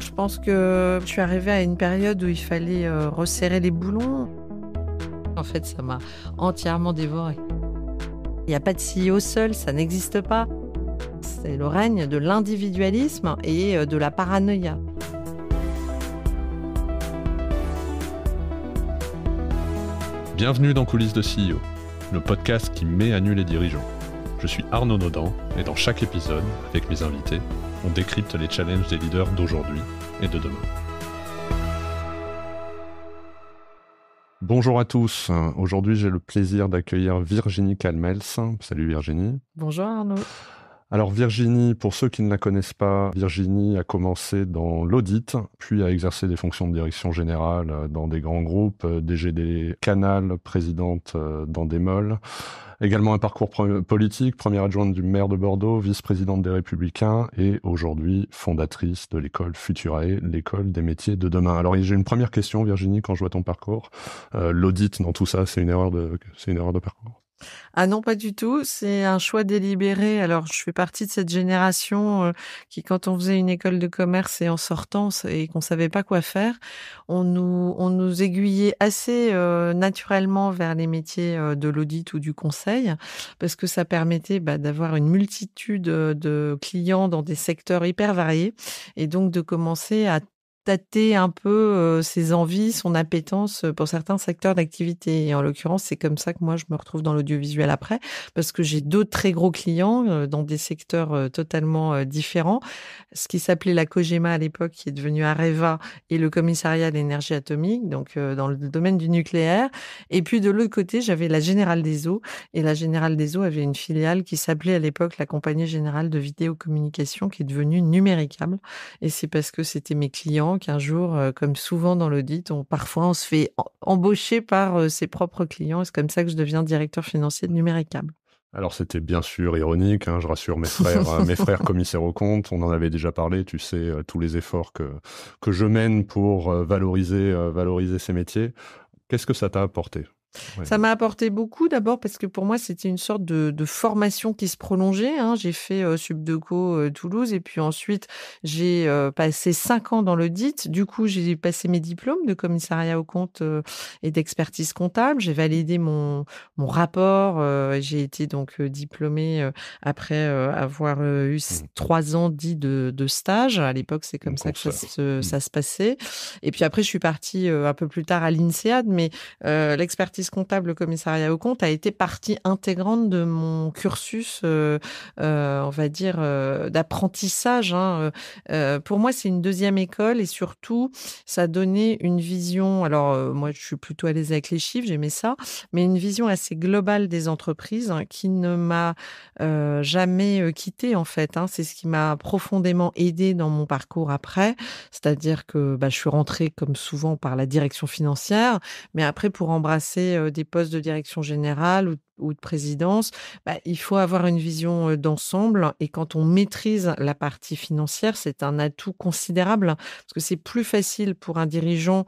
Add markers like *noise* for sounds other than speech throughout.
Je pense que je suis arrivée à une période où il fallait euh, resserrer les boulons. En fait, ça m'a entièrement dévorée. Il n'y a pas de CEO seul, ça n'existe pas. C'est le règne de l'individualisme et euh, de la paranoïa. Bienvenue dans Coulisses de CEO, le podcast qui met à nu les dirigeants. Je suis Arnaud Naudan et dans chaque épisode, avec mes invités, on décrypte les challenges des leaders d'aujourd'hui et de demain. Bonjour à tous. Aujourd'hui, j'ai le plaisir d'accueillir Virginie Calmels. Salut Virginie. Bonjour Arnaud. Alors Virginie, pour ceux qui ne la connaissent pas, Virginie a commencé dans l'audit, puis a exercé des fonctions de direction générale dans des grands groupes, DGD euh, Canal, présidente euh, dans des molles. Également un parcours politique, première adjointe du maire de Bordeaux, vice-présidente des Républicains et aujourd'hui fondatrice de l'école Futurae, l'école des métiers de demain. Alors j'ai une première question, Virginie, quand je vois ton parcours. Euh, l'audit dans tout ça, c'est une erreur de, c'est une erreur de parcours ah non, pas du tout. C'est un choix délibéré. Alors, je fais partie de cette génération euh, qui, quand on faisait une école de commerce et en sortant et qu'on savait pas quoi faire, on nous, on nous aiguillait assez euh, naturellement vers les métiers euh, de l'audit ou du conseil parce que ça permettait bah, d'avoir une multitude de clients dans des secteurs hyper variés et donc de commencer à tâter un peu ses envies, son appétence pour certains secteurs d'activité. Et en l'occurrence, c'est comme ça que moi, je me retrouve dans l'audiovisuel après, parce que j'ai deux très gros clients dans des secteurs totalement différents. Ce qui s'appelait la COGEMA à l'époque, qui est devenue Areva, et le commissariat d'énergie l'énergie atomique, donc dans le domaine du nucléaire. Et puis de l'autre côté, j'avais la Générale des Eaux, et la Générale des Eaux avait une filiale qui s'appelait à l'époque la Compagnie Générale de Vidéocommunication, qui est devenue Numéricable. Et c'est parce que c'était mes clients qu'un jour, euh, comme souvent dans l'audit, on, parfois on se fait embaucher par euh, ses propres clients. C'est comme ça que je deviens directeur financier de Numéricable. Alors c'était bien sûr ironique, hein, je rassure mes frères, euh, mes frères commissaires aux comptes, on en avait déjà parlé, tu sais, tous les efforts que, que je mène pour valoriser, valoriser ces métiers. Qu'est-ce que ça t'a apporté ça m'a apporté beaucoup d'abord parce que pour moi c'était une sorte de, formation qui se prolongeait. Hein. J'ai fait euh, Subdeco euh, Toulouse et puis ensuite j'ai euh, passé cinq ans dans l'audit. Du coup j'ai passé mes diplômes de commissariat aux comptes et d'expertise comptable. J'ai validé mon, mon rapport. j'ai été donc diplômée après avoir eu mmh. trois ans dit de, stage. À l'époque c'est comme ça que ça se, mmh. ça se, passait. Et puis après je suis partie un peu plus tard à l'INSEAD, mais l'expertise comptable, commissariat au compte, a été partie intégrante de mon cursus, euh, euh, on va dire, euh, d'apprentissage. Hein, pour moi, c'est une deuxième école et surtout, ça donnait une vision. Alors, moi, je suis plutôt à l'aise avec les chiffres, j'aimais ça, mais une vision assez globale des entreprises hein, qui ne m'a jamais quitté en fait. Hein. C'est ce qui m'a profondément aidé dans mon parcours après. C'est-à-dire que bah, je suis rentrée, comme souvent, par la direction financière, mais après, pour embrasser des postes de direction générale ou, de présidence, bah, il faut avoir une vision d'ensemble. Et quand on maîtrise la partie financière, c'est un atout considérable parce que c'est plus facile pour un dirigeant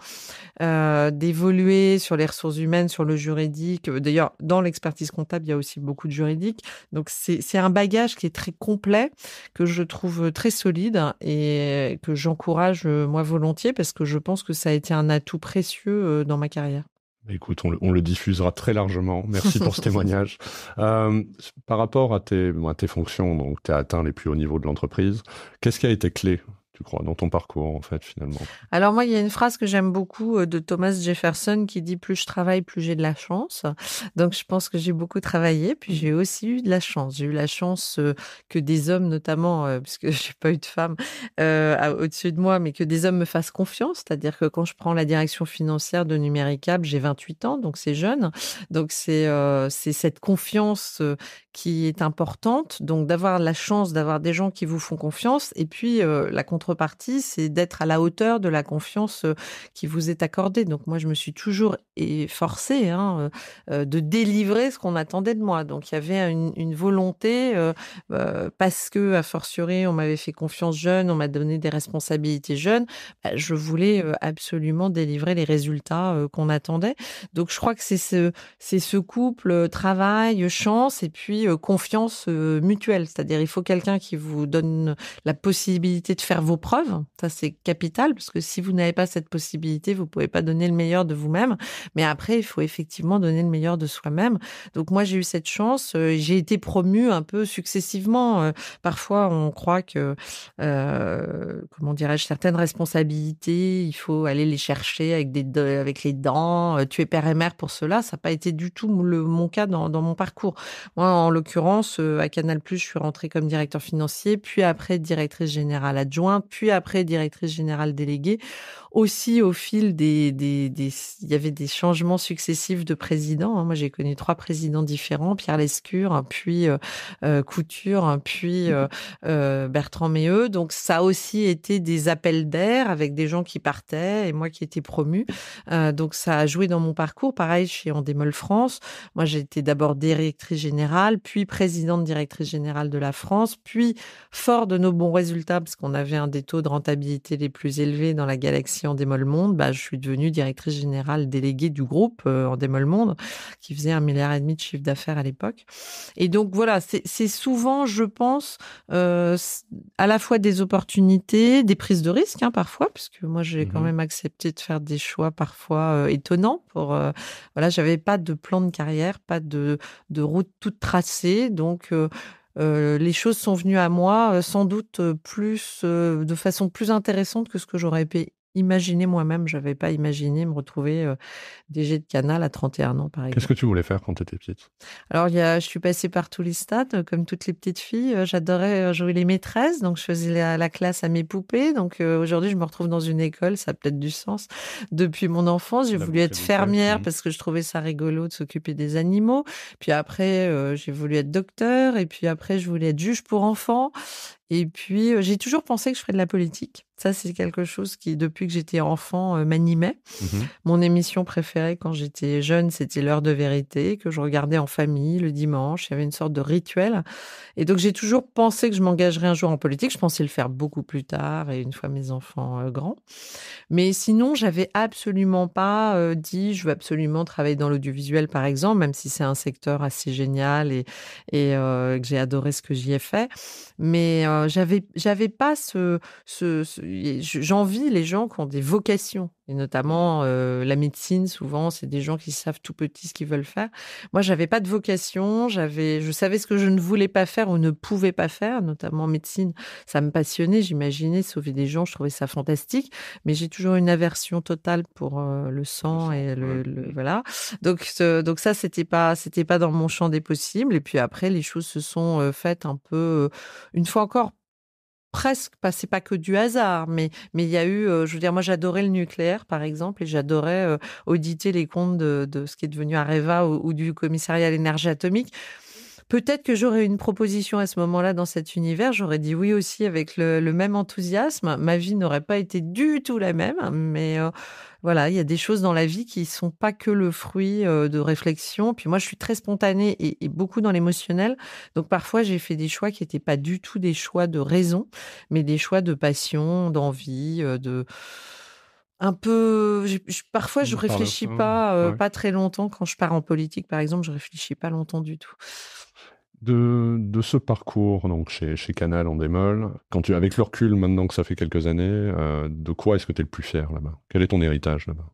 d'évoluer sur les ressources humaines, sur le juridique. D'ailleurs, dans l'expertise comptable, il y a aussi beaucoup de juridique. Donc, c'est un bagage qui est très complet, que je trouve très solide et que j'encourage moi volontiers parce que je pense que ça a été un atout précieux dans ma carrière. Écoute, on le, diffusera très largement. Merci pour ce *laughs* témoignage. Euh, par rapport à tes, à tes fonctions, donc tu as atteint les plus hauts niveaux de l'entreprise, qu'est-ce qui a été clé crois, dans ton parcours, en fait, finalement Alors moi, il y a une phrase que j'aime beaucoup euh, de Thomas Jefferson qui dit ⁇ Plus je travaille, plus j'ai de la chance ⁇ Donc je pense que j'ai beaucoup travaillé, puis j'ai aussi eu de la chance. J'ai eu la chance euh, que des hommes, notamment, puisque je n'ai pas eu de femme euh, au-dessus de moi, mais que des hommes me fassent confiance. C'est-à-dire que quand je prends la direction financière de Numéricable, j'ai 28 ans, donc c'est jeune. Donc c'est cette confiance qui est importante. Donc d'avoir la chance d'avoir des gens qui vous font confiance. Et puis la contre partie, c'est d'être à la hauteur de la confiance euh, qui vous est accordée. Donc moi, je me suis toujours forcée hein, euh, euh, de délivrer ce qu'on attendait de moi. Donc il y avait une, volonté, parce que, a fortiori, on m'avait fait confiance jeune, on m'a donné des responsabilités jeunes, bah, je voulais absolument délivrer les résultats qu'on attendait. Donc je crois que c'est ce, c'est ce couple travail, chance et puis confiance mutuelle. C'est-à-dire il faut quelqu'un qui vous donne la possibilité de faire vos preuve. Ça, c'est capital, parce que si vous n'avez pas cette possibilité, vous pouvez pas donner le meilleur de vous-même. Mais après, il faut effectivement donner le meilleur de soi-même. Donc moi, j'ai eu cette chance. Euh, j'ai été promue un peu successivement. Euh, parfois, on croit que, euh, comment dirais-je, certaines responsabilités, il faut aller les chercher avec, des, avec les dents. Tu es père et mère pour cela. Ça n'a pas été du tout le, mon cas dans, dans mon parcours. Moi, en l'occurrence, à Canal+, je suis rentrée comme directeur financier, puis après directrice générale adjointe puis après directrice générale déléguée. Aussi, au fil des, des, il y avait des changements successifs de présidents. Hein. Moi, j'ai connu trois présidents différents Pierre Lescure, puis euh, euh, Couture, puis mmh. euh, Bertrand Méheux. Donc, ça a aussi été des appels d'air avec des gens qui partaient et moi qui étais promue. donc, ça a joué dans mon parcours. Pareil chez démol France. Moi, j'ai été d'abord directrice générale, puis présidente directrice générale de la France, puis fort de nos bons résultats, parce qu'on avait un des taux de rentabilité les plus élevés dans la galaxie en démol monde, bah, je suis devenue directrice générale déléguée du groupe euh, en démol monde, qui faisait un milliard et demi de chiffre d'affaires à l'époque. Et donc voilà, c'est souvent, je pense, euh, à la fois des opportunités, des prises de risques hein, parfois, puisque moi j'ai quand mmh même accepté de faire des choix parfois euh, étonnants. Pour voilà, j'avais pas de plan de carrière, pas de, de route toute tracée, donc euh, les choses sont venues à moi euh, sans doute euh, plus de façon plus intéressante que ce que j'aurais payé. Imaginez moi-même. Je n'avais pas imaginé me retrouver DG de Canal à 31 ans, par exemple. Qu'est-ce que tu voulais faire quand tu étais petite Alors, y a, je suis passée par tous les stades, comme toutes les petites filles. J'adorais jouer les maîtresses, donc je faisais la, classe à mes poupées. Donc aujourd'hui, je me retrouve dans une école, ça a peut-être du sens. Depuis mon enfance, j'ai voulu être fermière mmh. parce que je trouvais ça rigolo de s'occuper des animaux. Puis après, j'ai voulu être docteur. Et puis après, je voulais être juge pour enfants. Et puis, euh, j'ai toujours pensé que je ferais de la politique. Ça, c'est quelque chose qui, depuis que j'étais enfant, euh, m'animait. Mmh Mon émission préférée quand j'étais jeune, c'était L'heure de vérité, que je regardais en famille le dimanche. Il y avait une sorte de rituel. Et donc, j'ai toujours pensé que je m'engagerais un jour en politique. Je pensais le faire beaucoup plus tard et une fois mes enfants euh, grands. Mais sinon, j'avais absolument pas dit je veux absolument travailler dans l'audiovisuel, par exemple, même si c'est un secteur assez génial et, et que j'ai adoré ce que j'y ai fait. Mais j'avais, pas ce j'envie les gens qui ont des vocations et notamment euh, la médecine, souvent, c'est des gens qui savent tout petit ce qu'ils veulent faire. Moi, j'avais pas de vocation, j'avais, je savais ce que je ne voulais pas faire ou ne pouvais pas faire, notamment médecine. Ça me passionnait, j'imaginais sauver des gens, je trouvais ça fantastique. Mais j'ai toujours une aversion totale pour euh, le sang et le, voilà. Donc, donc ça, c'était pas, c'était pas dans mon champ des possibles. Et puis après, les choses se sont euh, faites un peu, une fois encore presque pas, c'est pas que du hasard, mais mais il y a eu, euh, je veux dire, moi j'adorais le nucléaire par exemple et j'adorais euh, auditer les comptes de, de, ce qui est devenu Areva ou, ou du commissariat à l'énergie atomique. Peut-être que j'aurais une proposition à ce moment-là dans cet univers. J'aurais dit oui aussi avec le, même enthousiasme. Ma vie n'aurait pas été du tout la même, mais euh, voilà, il y a des choses dans la vie qui sont pas que le fruit euh, de réflexion. Puis moi, je suis très spontanée et, beaucoup dans l'émotionnel. Donc parfois, j'ai fait des choix qui n'étaient pas du tout des choix de raison, mais des choix de passion, d'envie, euh, de un peu. Je, je, parfois, je réfléchis pas, pas très longtemps. Quand je pars en politique, par exemple, je réfléchis pas longtemps du tout de, ce parcours donc chez, chez Canal en démol, quand tu, avec le recul maintenant que ça fait quelques années, euh, de quoi est-ce que tu es le plus fier là-bas Quel est ton héritage là-bas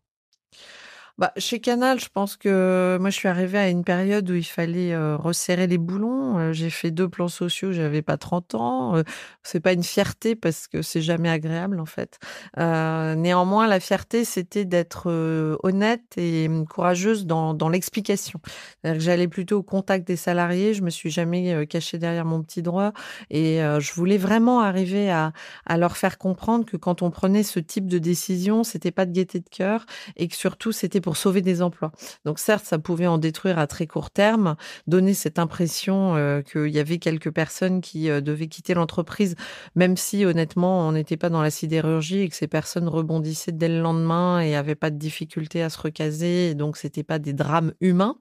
bah, chez Canal, je pense que moi, je suis arrivée à une période où il fallait euh, resserrer les boulons. Euh, j'ai fait deux plans sociaux, j'avais pas 30 ans. Euh, c'est pas une fierté parce que c'est jamais agréable, en fait. néanmoins, la fierté, c'était d'être honnête et hum, courageuse dans, l'explication. j'allais plutôt au contact des salariés. Je me suis jamais cachée derrière mon petit droit. Et je voulais vraiment arriver à, à leur faire comprendre que quand on prenait ce type de décision, c'était pas de gaieté de cœur et que surtout, c'était pour sauver des emplois. Donc certes, ça pouvait en détruire à très court terme, donner cette impression euh, qu'il y avait quelques personnes qui euh, devaient quitter l'entreprise, même si honnêtement, on n'était pas dans la sidérurgie et que ces personnes rebondissaient dès le lendemain et n'avaient pas de difficultés à se recaser. Donc donc c'était pas des drames humains.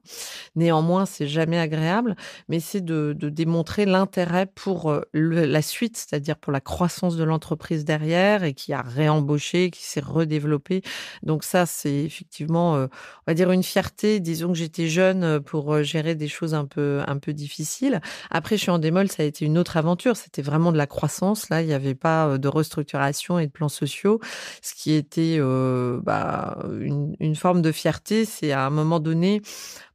Néanmoins, c'est jamais agréable, mais c'est de, démontrer l'intérêt pour euh, la suite, c'est-à-dire pour la croissance de l'entreprise derrière et qui a réembauché, qui s'est redéveloppé. Donc ça, c'est effectivement euh, on va dire, une fierté. Disons que j'étais jeune euh, pour euh, gérer des choses un peu, un peu difficiles. Après, chez suis ça a été une autre aventure. C'était vraiment de la croissance. Là, il n'y avait pas de restructuration et de plans sociaux, ce qui était bah, une, forme de fierté. C'est à un moment donné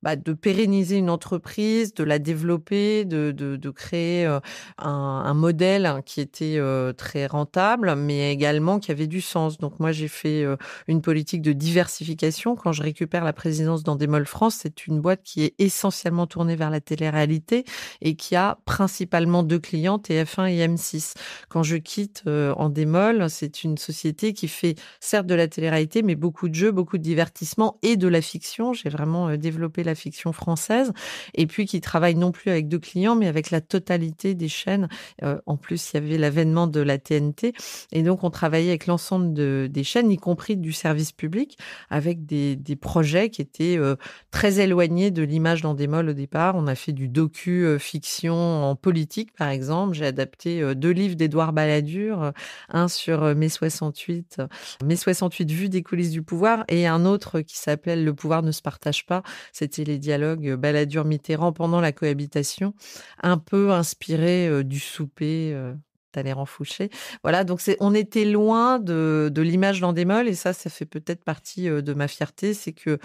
bah, de pérenniser une entreprise, de la développer, de, de, créer un, un, modèle hein, qui était très rentable, mais également qui avait du sens. Donc moi, j'ai fait une politique de diversification. Quand je récupère la présidence d'Endémol France, c'est une boîte qui est essentiellement tournée vers la télé-réalité et qui a principalement deux clients, TF1 et M6. Quand je quitte Endémol, c'est une société qui fait certes de la télé-réalité, mais beaucoup de jeux, beaucoup de divertissement et de la fiction. J'ai vraiment développé la fiction française, et puis qui travaille non plus avec deux clients, mais avec la totalité des chaînes. Euh, en plus, il y avait l'avènement de la TNT, et donc on travaillait avec l'ensemble des chaînes, y compris du service public, avec des, des projets qui étaient euh, très éloignés de l'image dans des molles au départ. On a fait du docu-fiction euh, en politique, par exemple. J'ai adapté deux livres d'Edouard Balladur, un sur Mes 68, mai 68 vues des coulisses du pouvoir, et un autre qui s'appelle Le pouvoir ne se partage pas. C'était les dialogues euh, baladur mitterrand pendant la cohabitation, un peu inspiré euh, du souper. Euh, Talleyrand-Fouché. Voilà, donc c'est, on était loin de, de l'image d'Andémol et ça, ça fait peut-être partie de ma fierté, c'est que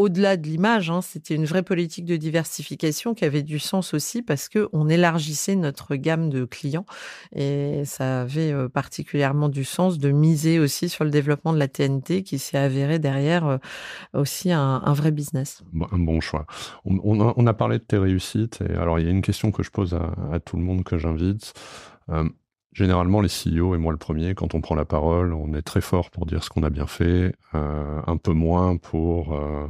au-delà de l'image, hein, c'était une vraie politique de diversification qui avait du sens aussi parce que on élargissait notre gamme de clients et ça avait euh, particulièrement du sens de miser aussi sur le développement de la TNT qui s'est avéré derrière euh, aussi un, vrai business. un bon choix. On, a, parlé de tes réussites et alors il y a une question que je pose à, tout le monde que j'invite. Euh, Généralement, les CEO, et moi le premier, quand on prend la parole, on est très fort pour dire ce qu'on a bien fait, euh, un peu moins pour euh,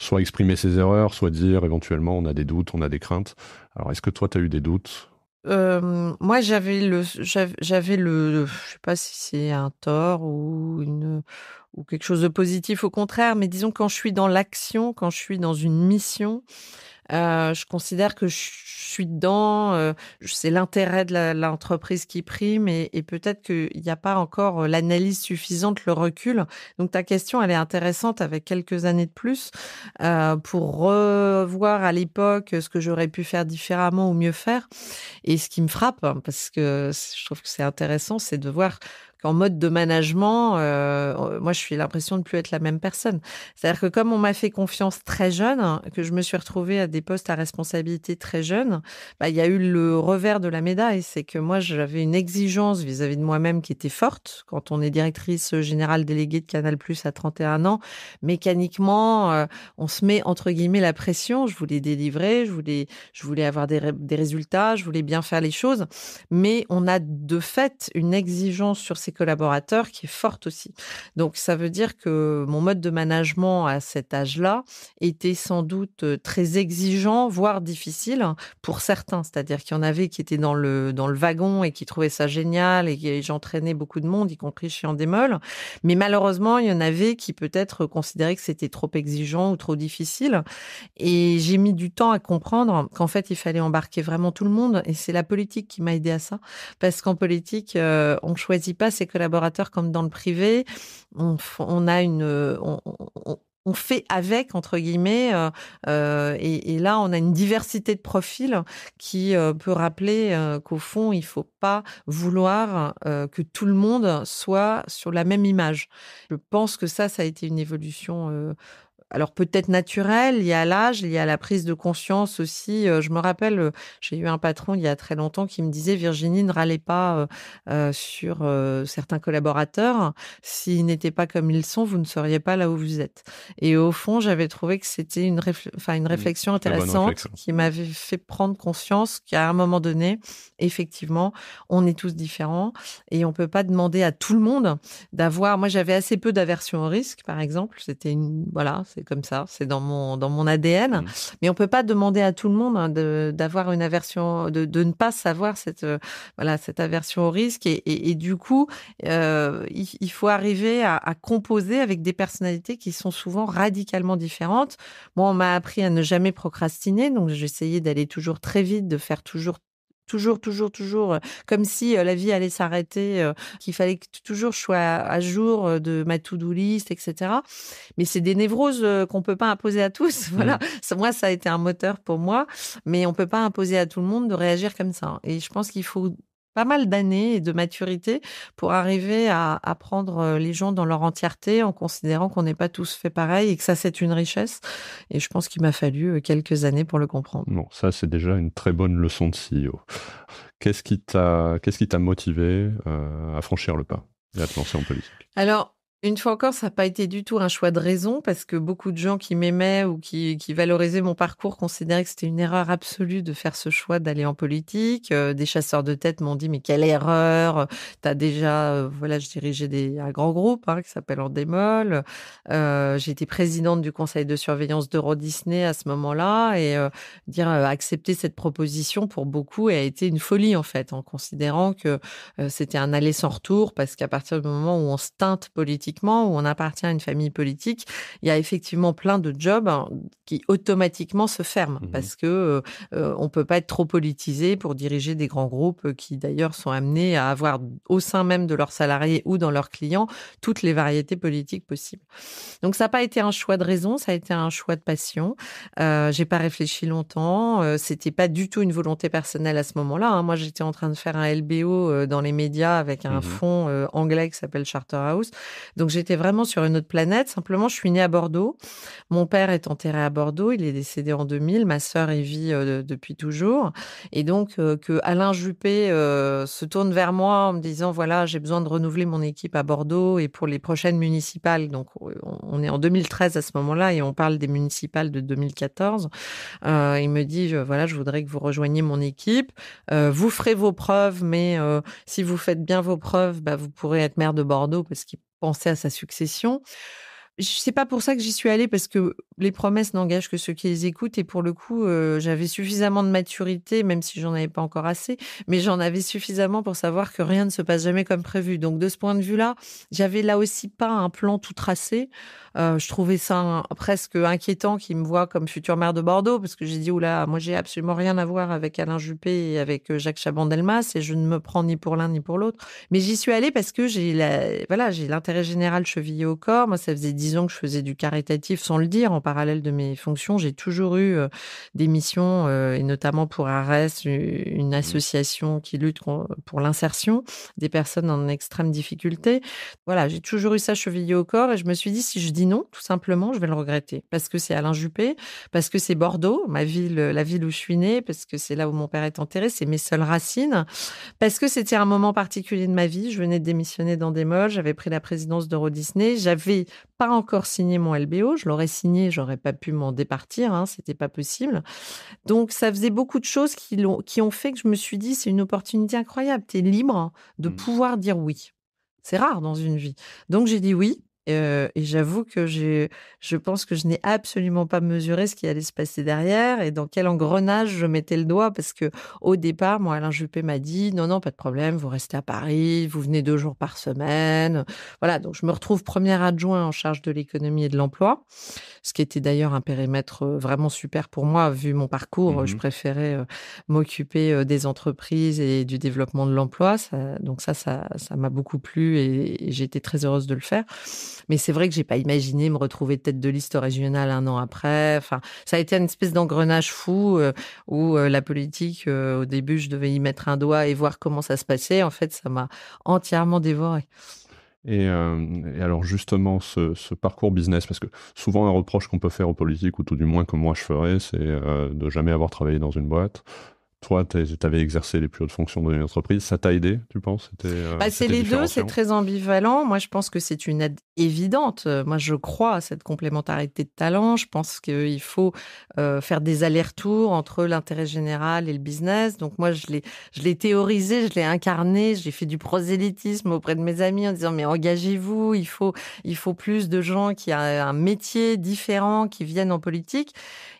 soit exprimer ses erreurs, soit dire éventuellement on a des doutes, on a des craintes. Alors, est-ce que toi, tu as eu des doutes euh, Moi, j'avais le, j'avais le, je sais pas si c'est un tort ou une ou quelque chose de positif, au contraire, mais disons quand je suis dans l'action, quand je suis dans une mission, euh, je considère que je suis dedans. Euh, c'est l'intérêt de l'entreprise qui prime et, peut-être qu'il n'y a pas encore euh, l'analyse suffisante, le recul. Donc ta question, elle est intéressante avec quelques années de plus pour revoir à l'époque ce que j'aurais pu faire différemment ou mieux faire. Et ce qui me frappe, hein, parce que je trouve que c'est intéressant, c'est de voir qu'en mode de management, euh, euh, moi, je suis l'impression de plus être la même personne. C'est-à-dire que comme on m'a fait confiance très jeune, que je me suis retrouvée à des postes à responsabilité très jeune, bah, il y a eu le revers de la médaille. C'est que moi, j'avais une exigence vis-à-vis de moi-même qui était forte. Quand on est directrice euh, générale déléguée de Canal Plus à 31 ans, mécaniquement, on se met entre guillemets la pression. Je voulais délivrer, je voulais, je voulais avoir des, des résultats, je voulais bien faire les choses. Mais on a de fait une exigence sur ces collaborateurs qui est forte aussi. Donc ça veut dire que mon mode de management à cet âge-là était sans doute euh, très exigeant, voire difficile pour certains. C'est-à-dire qu'il y en avait qui étaient dans le, dans le wagon et qui trouvaient ça génial et j'entraînais beaucoup de monde, y compris chez Andemol. Mais malheureusement, il y en avait qui peut-être considéraient que c'était trop exigeant ou trop difficile. Et j'ai mis du temps à comprendre qu'en fait, il fallait embarquer vraiment tout le monde. Et c'est la politique qui m'a aidé à ça. Parce qu'en politique, on euh, on choisit pas collaborateurs comme dans le privé. On, a une, on, fait avec entre guillemets euh, euh, et, là on a une diversité de profils qui euh, peut rappeler qu'au fond il faut pas vouloir que tout le monde soit sur la même image je pense que ça ça a été une évolution alors peut-être naturel, il y à l'âge, il y à la prise de conscience aussi. Euh, je me rappelle, euh, j'ai eu un patron il y a très longtemps qui me disait Virginie, ne râlez pas euh, sur certains collaborateurs. S'ils n'étaient pas comme ils sont, vous ne seriez pas là où vous êtes. Et au fond, j'avais trouvé que c'était une, une réflexion intéressante qui m'avait fait prendre conscience qu'à un moment donné, effectivement, on est tous différents et on ne peut pas demander à tout le monde d'avoir. Moi, j'avais assez peu d'aversion au risque, par exemple. C'était une voilà, comme ça, c'est dans mon dans mon ADN. Mmh. Mais on peut pas demander à tout le monde hein, d'avoir une aversion, de, ne pas savoir cette euh, voilà cette aversion au risque. Et, du coup, euh, il, faut arriver à, composer avec des personnalités qui sont souvent radicalement différentes. Moi, on m'a appris à ne jamais procrastiner, donc j'essayais d'aller toujours très vite, de faire toujours toujours, toujours, toujours, euh, comme si euh, la vie allait s'arrêter, euh, qu'il fallait que toujours je sois à jour de ma to-do list, etc. Mais c'est des névroses qu'on peut pas imposer à tous. *laughs* Voilà. Mm. Moi, ça a été un moteur pour moi, mais on peut pas imposer à tout le monde de réagir comme ça. Hein. Et je pense qu'il faut pas mal d'années et de maturité pour arriver à, prendre les gens dans leur entièreté en considérant qu'on n'est pas tous fait pareil et que ça c'est une richesse. Et je pense qu'il m'a fallu quelques années pour le comprendre. Bon, ça c'est déjà une très bonne leçon de CEO. Qu'est-ce qui t'a, quest motivé à franchir le pas et à te lancer en politique Alors, une fois encore, ça n'a pas été du tout un choix de raison parce que beaucoup de gens qui m'aimaient ou qui, valorisaient mon parcours considéraient que c'était une erreur absolue de faire ce choix d'aller en politique. Euh, des chasseurs de tête m'ont dit mais quelle erreur as déjà, euh, voilà, je dirigeais des, un grand groupe hein, qui s'appelle Endemol. Euh, J'étais présidente du conseil de surveillance d'Euro Disney à ce moment-là et euh, dire accepter cette proposition pour beaucoup a été une folie en fait en considérant que c'était un aller sans retour parce qu'à partir du moment où on se teinte politique où on appartient à une famille politique, il y a effectivement plein de jobs hein, qui automatiquement se ferment mmh parce que ne euh, euh, on peut pas être trop politisé pour diriger des grands groupes euh, qui d'ailleurs sont amenés à avoir au sein même de leurs salariés ou dans leurs clients toutes les variétés politiques possibles. Donc ça n'a pas été un choix de raison, ça a été un choix de passion. Je j'ai pas réfléchi longtemps, c'était pas du tout une volonté personnelle à ce moment-là. Hein. Moi j'étais en train de faire un LBO dans les médias avec un mmh fonds anglais qui s'appelle Charterhouse. Donc j'étais vraiment sur une autre planète. Simplement, je suis née à Bordeaux. Mon père est enterré à Bordeaux. Il est décédé en 2000. Ma sœur y vit euh, depuis toujours. Et donc euh, que Alain Juppé euh, se tourne vers moi en me disant voilà, j'ai besoin de renouveler mon équipe à Bordeaux et pour les prochaines municipales. Donc on est en 2013 à ce moment-là et on parle des municipales de 2014. il me dit voilà, je voudrais que vous rejoigniez mon équipe. vous ferez vos preuves, mais si vous faites bien vos preuves, bah, vous pourrez être maire de Bordeaux parce qu'il penser à sa succession c'est pas pour ça que j'y suis allée parce que les promesses n'engagent que ceux qui les écoutent et pour le coup euh, j'avais suffisamment de maturité même si j'en avais pas encore assez mais j'en avais suffisamment pour savoir que rien ne se passe jamais comme prévu donc de ce point de vue là j'avais là aussi pas un plan tout tracé euh, je trouvais ça presque inquiétant qu'il me voit comme future maire de Bordeaux parce que j'ai dit oula moi j'ai absolument rien à voir avec Alain Juppé et avec euh, Jacques Chaban-Delmas et je ne me prends ni pour l'un ni pour l'autre mais j'y suis allée parce que j'ai la, voilà j'ai l'intérêt général chevillé au corps moi ça faisait que je faisais du caritatif sans le dire en parallèle de mes fonctions. J'ai toujours eu euh, des missions, euh, et notamment pour Arès, une mmh association qui lutte pour l'insertion des personnes en extrême difficulté. Voilà, j'ai toujours eu ça chevillé au corps et je me suis dit, si je dis non, tout simplement, je vais le regretter. Parce que c'est Alain Juppé, parce que c'est Bordeaux, ma ville, euh, la ville où je suis née, parce que c'est là où mon père est enterré, c'est mes seules racines, parce que c'était un moment particulier de ma vie. Je venais de démissionner dans des j'avais pris la présidence d'Euro Disney, j'avais pas encore signé mon LBO. Je l'aurais signé, j'aurais pas pu m'en départir, hein, c'était pas possible. Donc ça faisait beaucoup de choses qui, ont, qui ont fait que je me suis dit c'est une opportunité incroyable. Tu es libre de mmh. pouvoir dire oui. C'est rare dans une vie. Donc j'ai dit oui. Euh, et j'avoue que je, pense que je n'ai absolument pas mesuré ce qui allait se passer derrière et dans quel engrenage je mettais le doigt parce que au départ, moi, Alain Juppé m'a dit non, non, pas de problème, vous restez à Paris, vous venez deux jours par semaine. Voilà, donc je me retrouve premier adjoint en charge de l'économie et de l'emploi, ce qui était d'ailleurs un périmètre euh, vraiment super pour moi vu mon parcours. Mmh je préférais euh, m'occuper des entreprises et du développement de l'emploi. donc ça, ça, m'a beaucoup plu et, et j'étais très heureuse de le faire. Mais c'est vrai que j'ai pas imaginé me retrouver tête de liste régionale un an après. Enfin, ça a été une espèce d'engrenage fou euh, où euh, la politique, euh, au début, je devais y mettre un doigt et voir comment ça se passait. En fait, ça m'a entièrement dévoré. Et, alors justement, ce, parcours business, parce que souvent un reproche qu'on peut faire aux politiques, ou tout du moins que moi je ferais, c'est de jamais avoir travaillé dans une boîte, toi, tu avais exercé les plus hautes fonctions dans une entreprise. Ça t'a aidé, tu penses euh, bah, C'est les deux, c'est très ambivalent. Moi, je pense que c'est une aide évidente. Moi, je crois à cette complémentarité de talent. Je pense qu'il faut euh, faire des allers-retours entre l'intérêt général et le business. Donc, moi, je l'ai théorisé, je l'ai incarné. J'ai fait du prosélytisme auprès de mes amis en disant Mais engagez-vous, il faut, il faut plus de gens qui ont un métier différent, qui viennent en politique.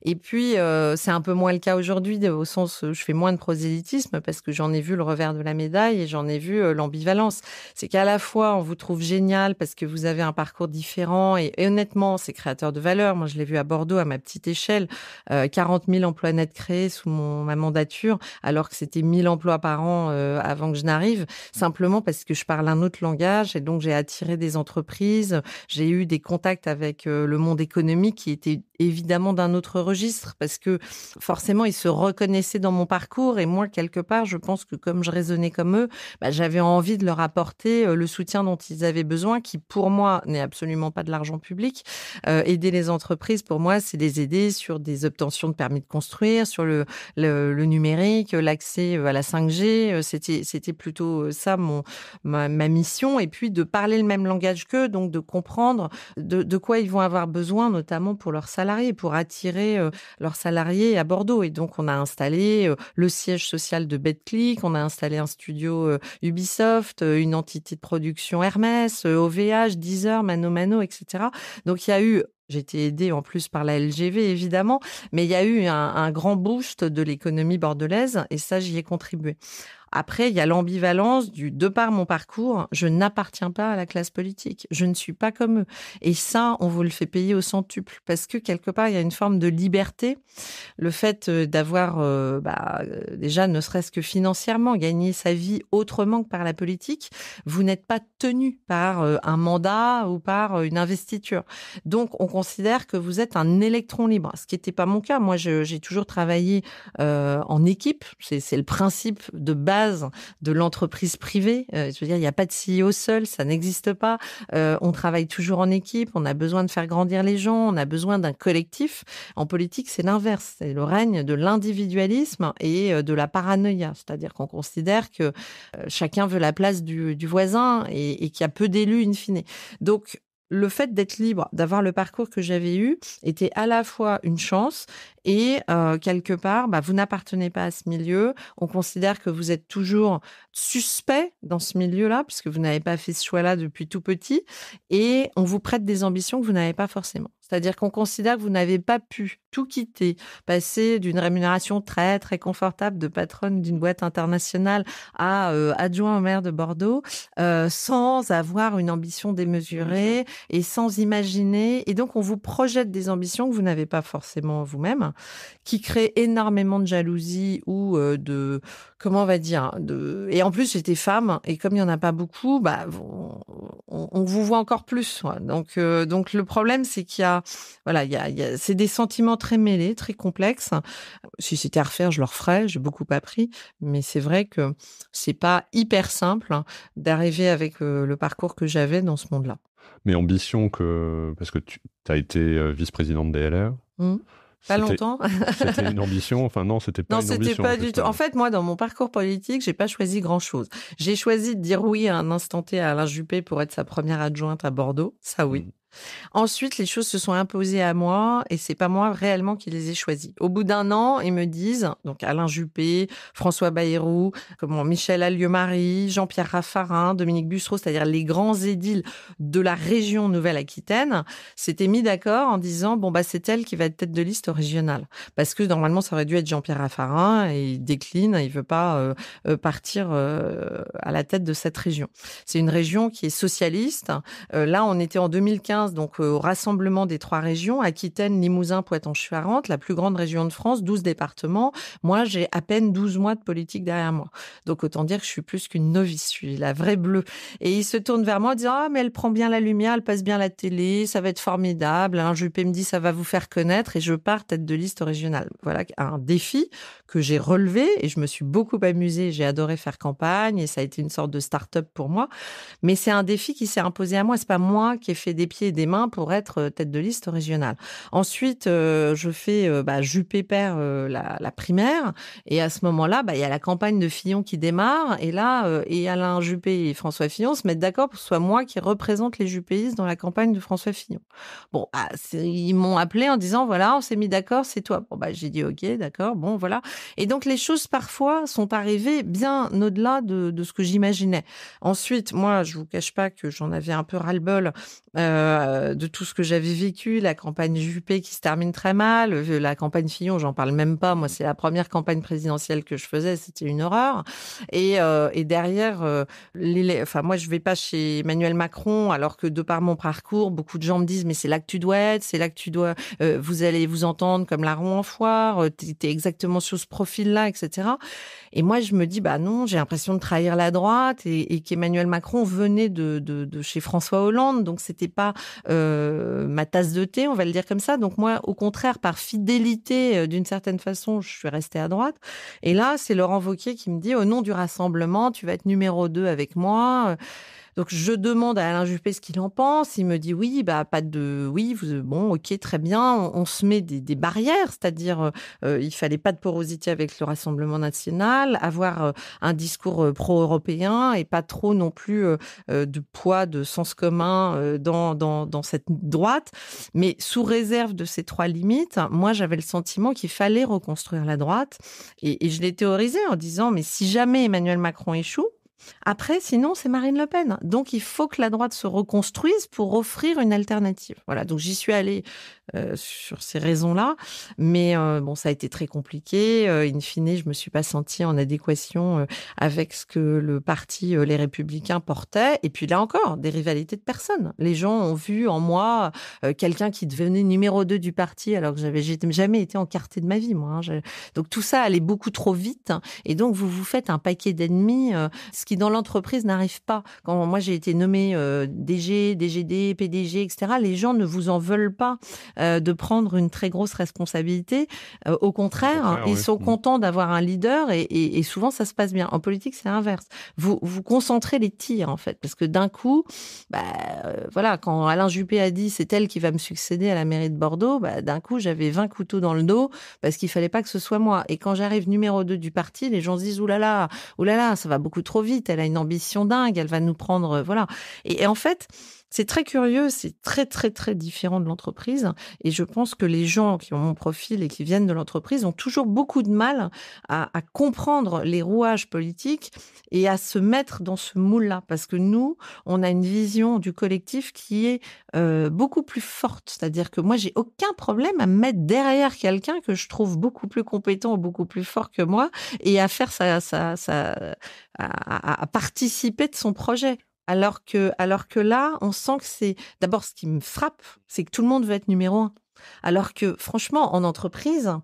Et puis, euh, c'est un peu moins le cas aujourd'hui, au sens où euh, je fais moins de prosélytisme parce que j'en ai vu le revers de la médaille et j'en ai vu euh, l'ambivalence. C'est qu'à la fois, on vous trouve génial parce que vous avez un parcours différent et, honnêtement, c'est créateur de valeur. Moi, je l'ai vu à Bordeaux, à ma petite échelle, 40 000 emplois nets créés sous ma mandature, alors que c'était 1000 emplois par an avant que je n'arrive, simplement parce que je parle un autre langage et donc j'ai attiré des entreprises, j'ai eu des contacts avec le monde économique qui était évidemment d'un autre parce que forcément, ils se reconnaissaient dans mon parcours et moi, quelque part, je pense que comme je raisonnais comme eux, bah, j'avais envie de leur apporter euh, le soutien dont ils avaient besoin, qui pour moi n'est absolument pas de l'argent public. Euh, aider les entreprises, pour moi, c'est les aider sur des obtentions de permis de construire, sur le, numérique, l'accès euh, à la 5G. C'était, c'était plutôt ça mon, ma, mission. Et puis de parler le même langage qu'eux, donc de comprendre de, de quoi ils vont avoir besoin, notamment pour leurs salariés, pour attirer euh, leurs salariés à Bordeaux. Et donc, on a installé euh, le siège social de BetClick, on a installé un studio euh, Ubisoft, une entité de production Hermès, OVH, Deezer, Mano Mano, etc. Donc, il y a eu j'ai été aidée en plus par la LGV, évidemment, mais il y a eu un, un grand boost de l'économie bordelaise et ça, j'y ai contribué. Après, il y a l'ambivalence du de par mon parcours, je n'appartiens pas à la classe politique, je ne suis pas comme eux. Et ça, on vous le fait payer au centuple parce que quelque part, il y a une forme de liberté. Le fait euh, d'avoir euh, bah, euh, déjà, ne serait-ce que financièrement, gagné sa vie autrement que par la politique, vous n'êtes pas tenu par un mandat ou par une investiture. Donc, on considère que vous êtes un électron libre, ce qui n'était pas mon cas. Moi, j'ai toujours travaillé en équipe. C'est le principe de base de l'entreprise privée. Euh, je dire, il n'y a pas de CEO seul, ça n'existe pas. Euh, on travaille toujours en équipe, on a besoin de faire grandir les gens, on a besoin d'un collectif. En politique, c'est l'inverse, c'est le règne de l'individualisme et euh, de la paranoïa, c'est-à-dire qu'on considère que chacun veut la place du, voisin et, et qu'il y a peu d'élus in fine. Donc, le fait d'être libre, d'avoir le parcours que j'avais eu, était à la fois une chance et euh, quelque part, bah, vous n'appartenez pas à ce milieu. On considère que vous êtes toujours suspect dans ce milieu-là, puisque vous n'avez pas fait ce choix-là depuis tout petit, et on vous prête des ambitions que vous n'avez pas forcément. C'est-à-dire qu'on considère que vous n'avez pas pu tout quitter, passer d'une rémunération très très confortable de patronne d'une boîte internationale à euh, adjoint au maire de Bordeaux, euh, sans avoir une ambition démesurée et sans imaginer. Et donc on vous projette des ambitions que vous n'avez pas forcément vous-même, qui créent énormément de jalousie ou euh, de comment on va dire hein, de... Et en plus j'étais femme et comme il n'y en a pas beaucoup, bah on, vous voit encore plus. Donc, euh, donc le problème, c'est qu'il y a, voilà, il y a, c'est des sentiments très mêlés, très complexes. Si c'était à refaire, je le referais. J'ai beaucoup appris, mais c'est vrai que c'est pas hyper simple hein, d'arriver avec euh, le parcours que j'avais dans ce monde-là. Mais ambition que, parce que tu as été euh, vice-présidente des LR. Mmh. Pas longtemps. *laughs* c'était une ambition. Enfin non, c'était pas une ambition. pas du tout. En fait, moi, dans mon parcours politique, j'ai pas choisi grand chose. J'ai choisi de dire oui à un instant T à Alain Juppé pour être sa première adjointe à Bordeaux. Ça, oui. Mm. Ensuite, les choses se sont imposées à moi et c'est pas moi réellement qui les ai choisies. Au bout d'un an, ils me disent, donc Alain Juppé, François Bayrou, Michel Alliomarie, Jean-Pierre Raffarin, Dominique Bussereau, c'est-à-dire les grands édiles de la région Nouvelle-Aquitaine, s'étaient mis d'accord en disant, bon, bah, c'est elle qui va être tête de liste régionale. Parce que normalement, ça aurait dû être Jean-Pierre Raffarin et il décline, il veut pas euh, euh, partir euh, à la tête de cette région. C'est une région qui est socialiste. là, on était en 2015 donc euh, au rassemblement des trois régions, Aquitaine, Limousin, Poitou-Charentes, la plus grande région de France, 12 départements. Moi, j'ai à peine 12 mois de politique derrière moi. Donc autant dire que je suis plus qu'une novice, je suis la vraie bleue. Et il se tourne vers moi en disant "Ah mais elle prend bien la lumière, elle passe bien la télé, ça va être formidable." Un Juppé me dit "Ça va vous faire connaître" et je pars tête de liste régionale. Voilà un défi que j'ai relevé et je me suis beaucoup amusée, j'ai adoré faire campagne et ça a été une sorte de start-up pour moi, mais c'est un défi qui s'est imposé à moi, c'est pas moi qui ai fait des pieds des mains pour être euh, tête de liste régionale. Ensuite, euh, je fais euh, bah, Juppé-Père la, primaire. Et à ce moment-là, bah, il y a la campagne de Fillon qui démarre. Et là, et Alain Juppé et François Fillon se mettent d'accord pour que ce soit moi qui représente les Juppéistes dans la campagne de François Fillon. Bon, ah, ils m'ont appelé en disant, voilà, on s'est mis d'accord, c'est toi. Bon, bah, j'ai dit, OK, d'accord, bon, voilà. Et donc, les choses parfois sont arrivées bien au-delà de, ce que j'imaginais. Ensuite, moi, je vous cache pas que j'en avais un peu ras-le-bol euh, de tout ce que j'avais vécu, la campagne Juppé qui se termine très mal, euh, la campagne Fillon, j'en parle même pas. Moi, c'est la première campagne présidentielle que je faisais, c'était une horreur. Et, euh, derrière, les, enfin moi, je vais pas chez Emmanuel Macron, alors que de par mon parcours, beaucoup de gens me disent mais c'est là que tu dois être, c'est là que tu dois, vous allez vous entendre comme la roue en foire, tu t'es exactement sur ce profil-là, etc. Et moi, je me dis bah non, j'ai l'impression de trahir la droite et, et qu'Emmanuel Macron venait de, de chez François Hollande, donc c'était pas euh, ma tasse de thé, on va le dire comme ça. Donc moi, au contraire, par fidélité, euh, d'une certaine façon, je suis restée à droite. Et là, c'est Laurent Vauquier qui me dit, au nom du rassemblement, tu vas être numéro 2 avec moi. Donc je demande à Alain Juppé ce qu'il en pense. Il me dit oui, bah pas de oui, vous, euh, bon ok très bien. On, se met des, barrières, c'est-à-dire euh, euh, il fallait pas de porosité avec le Rassemblement national, avoir un discours pro-européen et pas trop non plus de poids de sens commun dans, dans, cette droite. Mais sous réserve de ces trois limites, moi j'avais le sentiment qu'il fallait reconstruire la droite et je l'ai théorisé en disant mais si jamais Emmanuel Macron échoue après, sinon, c'est Marine Le Pen. Donc, il faut que la droite se reconstruise pour offrir une alternative. Voilà, donc j'y suis allée euh, sur ces raisons-là. Mais euh, bon, ça a été très compliqué. Euh, in fine, je me suis pas sentie en adéquation avec ce que le parti Les Républicains portait. Et puis là encore, des rivalités de personnes. Les gens ont vu en moi quelqu'un qui devenait numéro 2 du parti alors que j'avais jamais été encarté de ma vie, moi. Hein. Donc tout ça allait beaucoup trop vite. Et donc vous vous faites un paquet d'ennemis, ce qui dans l'entreprise n'arrive pas. Quand moi j'ai été nommée DG, DGD, PDG, etc., les gens ne vous en veulent pas euh, de prendre une très grosse responsabilité. Euh, au contraire, ils sont mm. contents d'avoir un leader et, souvent ça se passe bien. En politique, c'est l'inverse. Vous vous concentrez les tirs en fait, parce que d'un coup, bah, euh, voilà, quand Alain Juppé a dit c'est elle qui va me succéder à la mairie de Bordeaux, bah, d'un coup j'avais 20 couteaux dans le dos parce qu'il fallait pas que ce soit moi. Et quand j'arrive numéro 2 du parti, les gens se disent oulala, oulala, ça va beaucoup trop vite. Elle a une ambition dingue, elle va nous prendre, voilà. et en fait, c'est très curieux, c'est très très très différent de l'entreprise et je pense que les gens qui ont mon profil et qui viennent de l'entreprise ont toujours beaucoup de mal à, comprendre les rouages politiques et à se mettre dans ce moule-là parce que nous, on a une vision du collectif qui est euh, beaucoup plus forte. C'est-à-dire que moi, j'ai aucun problème à mettre derrière quelqu'un que je trouve beaucoup plus compétent ou beaucoup plus fort que moi et à faire ça, à participer de son projet. Alors que, alors que là, on sent que c'est. D'abord, ce qui me frappe, c'est que tout le monde veut être numéro un. Alors que, franchement, en entreprise,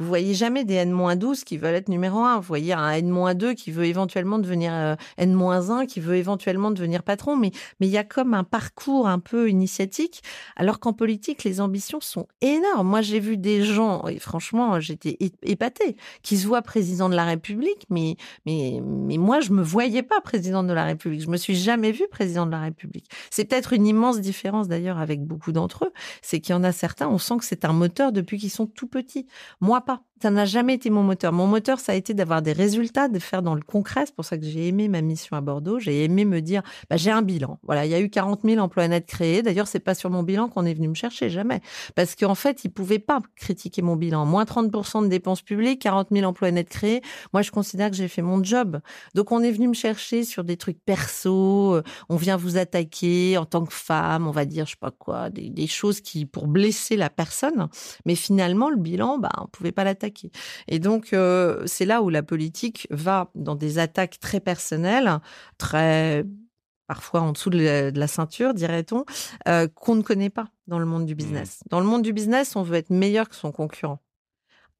vous voyez jamais des N-12 qui veulent être numéro 1. Vous voyez un N-2 qui veut éventuellement devenir euh, N-1, qui veut éventuellement devenir patron. Mais mais il y a comme un parcours un peu initiatique. Alors qu'en politique, les ambitions sont énormes. Moi, j'ai vu des gens, et franchement, j'étais épatée, qui se voient président de la République, mais mais mais moi, je me voyais pas président de la République. Je me suis jamais vu président de la République. C'est peut-être une immense différence d'ailleurs avec beaucoup d'entre eux, c'est qu'il y en a certains, on sent que c'est un moteur depuis qu'ils sont tout petits. Moi, 아빠 ça n'a jamais été mon moteur. Mon moteur, ça a été d'avoir des résultats, de faire dans le concret. C'est pour ça que j'ai aimé ma mission à Bordeaux. J'ai aimé me dire, bah, j'ai un bilan. Voilà, il y a eu 40 000 emplois nets créés. D'ailleurs, c'est pas sur mon bilan qu'on est venu me chercher, jamais. Parce qu'en fait, ils pouvaient pas critiquer mon bilan. Moins 30% de dépenses publiques, 40 000 emplois nets créés. Moi, je considère que j'ai fait mon job. Donc, on est venu me chercher sur des trucs perso. Euh, on vient vous attaquer en tant que femme, on va dire, je sais pas quoi, des, des choses qui, pour blesser la personne. Mais finalement, le bilan, bah, on pouvait pas l'attaquer. Et donc, euh, c'est là où la politique va dans des attaques très personnelles, très parfois en dessous de la, ceinture, dirait-on, euh, qu'on ne connaît pas dans le monde du mmh. business. Dans le monde du business, on veut être meilleur que son concurrent.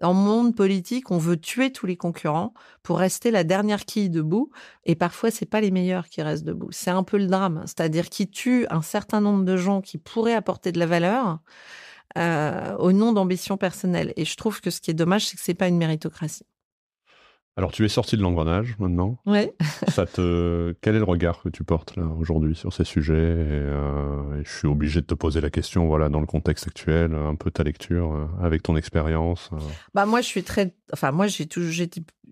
Dans le monde politique, on veut tuer tous les concurrents pour rester la dernière quille debout. Et parfois, c'est pas les meilleurs qui restent debout. C'est un peu le drame. C'est-à-dire qu'ils tuent un certain nombre de gens qui pourraient apporter de la valeur euh, au nom d'ambition personnelle. Et je trouve que ce qui est dommage, c'est que ce n'est pas une méritocratie. Alors, tu es sorti de l'engrenage maintenant. Oui. *laughs* ça te... Quel est le regard que tu portes là aujourd'hui sur ces sujets euh, et, Je suis obligé de te poser la question, voilà, dans le contexte actuel, un peu ta lecture euh, avec ton expérience. Bah moi, je suis très, enfin moi, j'ai toujours,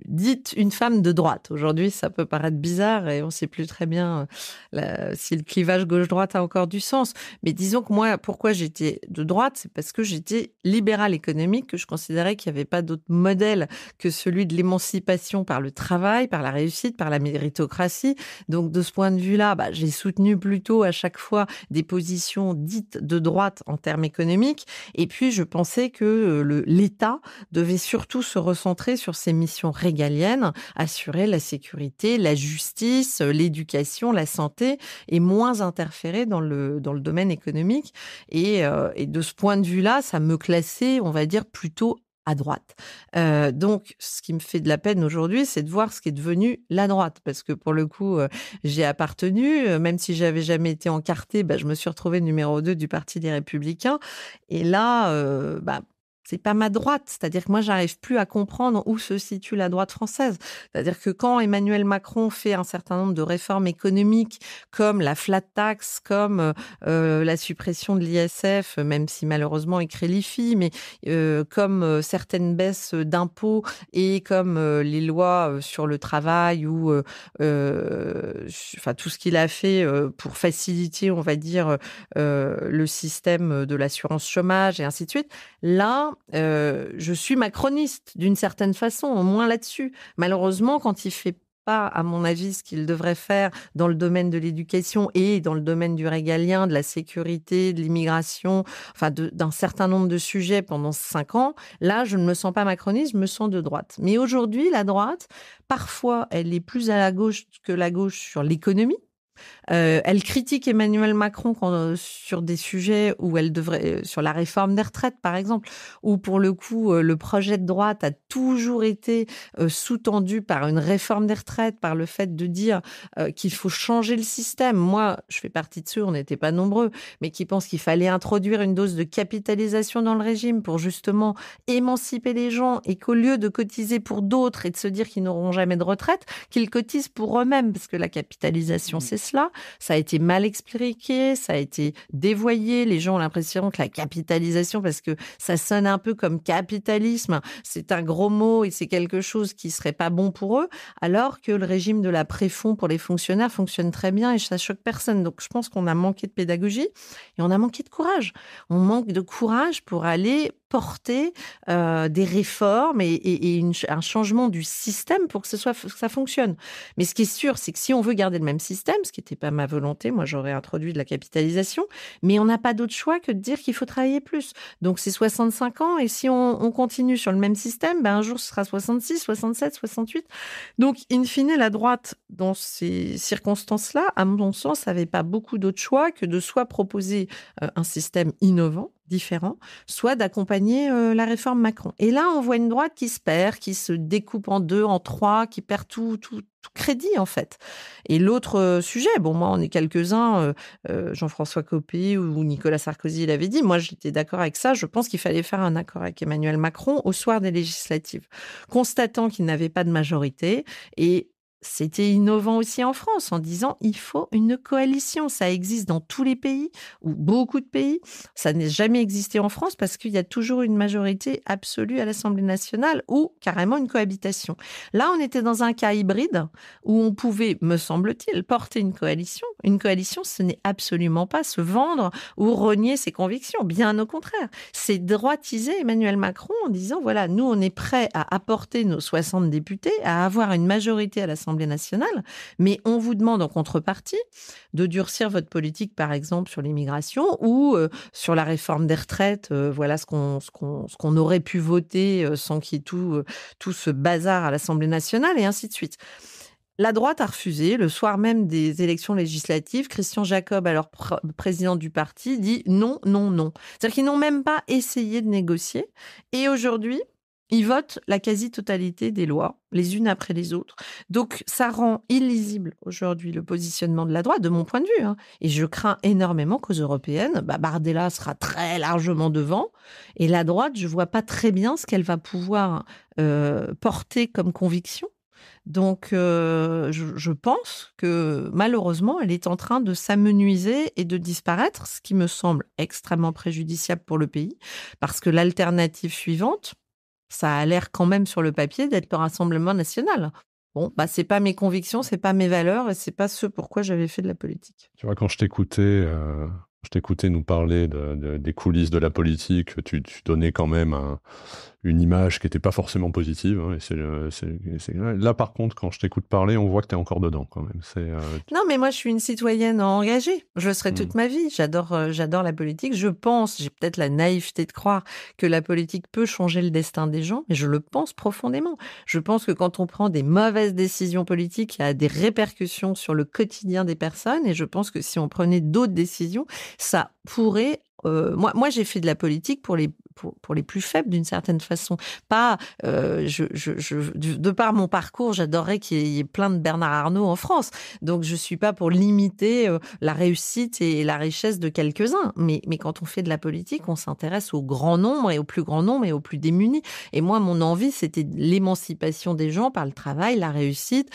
dite une femme de droite. Aujourd'hui, ça peut paraître bizarre et on ne sait plus très bien euh, si le clivage gauche-droite a encore du sens. Mais disons que moi, pourquoi j'étais de droite, c'est parce que j'étais libérale économique, que je considérais qu'il n'y avait pas d'autre modèle que celui de l'émancipation par le travail, par la réussite, par la méritocratie. Donc, de ce point de vue-là, bah, j'ai soutenu plutôt à chaque fois des positions dites de droite en termes économiques. Et puis, je pensais que euh, l'État devait surtout se recentrer sur ses missions galienne, assurer la sécurité, la justice, euh, l'éducation, la santé, et moins interférer dans le, dans le domaine économique. Euh, et, de ce point de vue-là, ça me classait, on va dire, plutôt à droite. Euh, donc, ce qui me fait de la peine aujourd'hui, c'est de voir ce qui est devenu la droite, parce que pour le coup, j'ai appartenu, même si j'avais jamais été encartée, bah, je me suis retrouvée numéro 2 du Parti des Républicains. Et là, bah, c'est pas ma droite. C'est-à-dire que moi, j'arrive plus à comprendre où se situe la droite française. C'est-à-dire que quand Emmanuel Macron fait un certain nombre de réformes économiques, comme la flat tax, comme euh, la suppression de l'ISF, même si malheureusement il crée mais euh, comme euh, certaines baisses d'impôts et comme les lois sur le travail ou enfin tout ce qu'il a fait pour faciliter, on va dire, le système de l'assurance chômage et ainsi de suite. Là, euh, je suis macroniste d'une certaine façon, au moins là-dessus. Malheureusement, quand il fait pas, à mon avis, ce qu'il devrait faire dans le domaine de l'éducation et dans le domaine du régalien, de la sécurité, de l'immigration, enfin d'un certain nombre de sujets pendant cinq ans. Là, je ne me sens pas macroniste, je me sens de droite. Mais aujourd'hui, la droite, parfois, elle est plus à la gauche que la gauche sur l'économie euh, elle critique Emmanuel Macron euh, sur des sujets où elle devrait, euh, sur la réforme des retraites par exemple, où pour le coup le projet de droite a toujours été sous-tendu par une réforme des retraites, par le fait de dire qu'il faut changer le système. Moi, je fais partie de ceux, on n'était pas nombreux, mais qui pensent qu'il fallait introduire une dose de capitalisation dans le régime pour justement émanciper les gens et qu'au lieu de cotiser pour d'autres et de se dire qu'ils n'auront jamais de retraite, qu'ils cotisent pour eux-mêmes, parce que la capitalisation, mmh. c'est ça ça a été mal expliqué, ça a été dévoyé. Les gens ont l'impression que la capitalisation, parce que ça sonne un peu comme capitalisme, c'est un gros mot et c'est quelque chose qui serait pas bon pour eux, alors que le régime de la préfond pour les fonctionnaires fonctionne très bien et ça choque personne. Donc je pense qu'on a manqué de pédagogie et on a manqué de courage. On manque de courage pour aller porter euh, des réformes et, un changement du système pour que, ce soit, ça fonctionne. Mais ce qui est sûr, c'est que si on veut garder le même système, ce qui n'était pas ma volonté, moi j'aurais introduit de la capitalisation, mais on n'a pas d'autre choix que de dire qu'il faut travailler plus. Donc c'est 65 ans et si on, continue sur le même système, ben, un jour ce sera 66, 67, 68. Donc in fine, la droite, dans ces circonstances-là, à mon sens, n'avait pas beaucoup d'autre choix que de soit proposer euh, un système innovant, différent, soit d'accompagner euh, la réforme Macron. Et là, on voit une droite qui se perd, qui se découpe en deux, en trois, qui perd tout, tout, crédit en fait. Et l'autre euh, sujet, bon, moi, on est quelques-uns, euh, Jean-François Copé ou Nicolas Sarkozy l'avait dit, moi j'étais d'accord avec ça, je pense qu'il fallait faire un accord avec Emmanuel Macron au soir des législatives, constatant qu'il n'avait pas de majorité et c'était innovant aussi en France en disant il faut une coalition. Ça existe dans tous les pays ou beaucoup de pays. Ça n'est jamais existé en France parce qu'il y a toujours une majorité absolue à l'Assemblée nationale ou carrément une cohabitation. Là, on était dans un cas hybride où on pouvait, me semble-t-il, porter une coalition. Une coalition, ce n'est absolument pas se vendre ou renier ses convictions. Bien au contraire, c'est droitiser Emmanuel Macron en disant voilà, nous, on est prêts à apporter nos 60 députés, à avoir une majorité à l'Assemblée nationale, mais on vous demande en contrepartie de durcir votre politique, par exemple, sur l'immigration ou euh, sur la réforme des retraites. Euh, voilà ce qu'on ce qu'on aurait pu voter euh, sans qu'il y ait tout, tout ce bazar à l'Assemblée nationale et ainsi de suite. La droite a refusé. Le soir même des élections législatives, Christian Jacob, alors président du parti, dit non, non, non. C'est-à-dire qu'ils n'ont même pas essayé de négocier. Et aujourd'hui, ils votent la quasi-totalité des lois, les unes après les autres. Donc, ça rend illisible aujourd'hui le positionnement de la droite, de mon point de vue. Hein. Et je crains énormément qu'aux européennes, bah, Bardella sera très largement devant. Et la droite, je vois pas très bien ce qu'elle va pouvoir euh, porter comme conviction. Donc, euh, je, je, pense que malheureusement, elle est en train de s'amenuiser et de disparaître, ce qui me semble extrêmement préjudiciable pour le pays, parce que l'alternative suivante, ça a l'air quand même sur le papier d'être le Rassemblement national. Bon, bah c'est pas mes convictions, c'est pas mes valeurs et c'est pas ce pourquoi j'avais fait de la politique. Tu vois, quand je t'écoutais, euh, je t'écoutais nous parler des coulisses de la politique, tu donnais quand même un, une image qui n'était pas forcément positive. Hein, euh, là, par contre, quand je t'écoute parler, on voit que tu es encore dedans quand même. Euh, non, mais moi, je suis une citoyenne engagée. Je le serai toute hmm. ma vie. J'adore euh, j'adore la politique. Je pense, j'ai peut-être la naïveté de croire que la politique peut changer le destin des gens, mais je le pense profondément. Je pense que quand on prend des mauvaises décisions politiques, il y a des répercussions sur le quotidien des personnes. Et je pense que si on prenait d'autres décisions, ça pourrait euh, moi, moi j'ai fait de la politique pour les, pour, les plus faibles d'une certaine façon. Pas, euh, je, je, je, de par mon parcours, j'adorerais qu'il y ait plein de Bernard Arnault en France. Donc je suis pas pour limiter euh, la réussite et la richesse de quelques-uns. Mais, mais quand on fait de la politique, on s'intéresse au grand nombre et au plus grand nombre et aux plus démunis. Et moi, mon envie, c'était l'émancipation des gens par le travail, la réussite.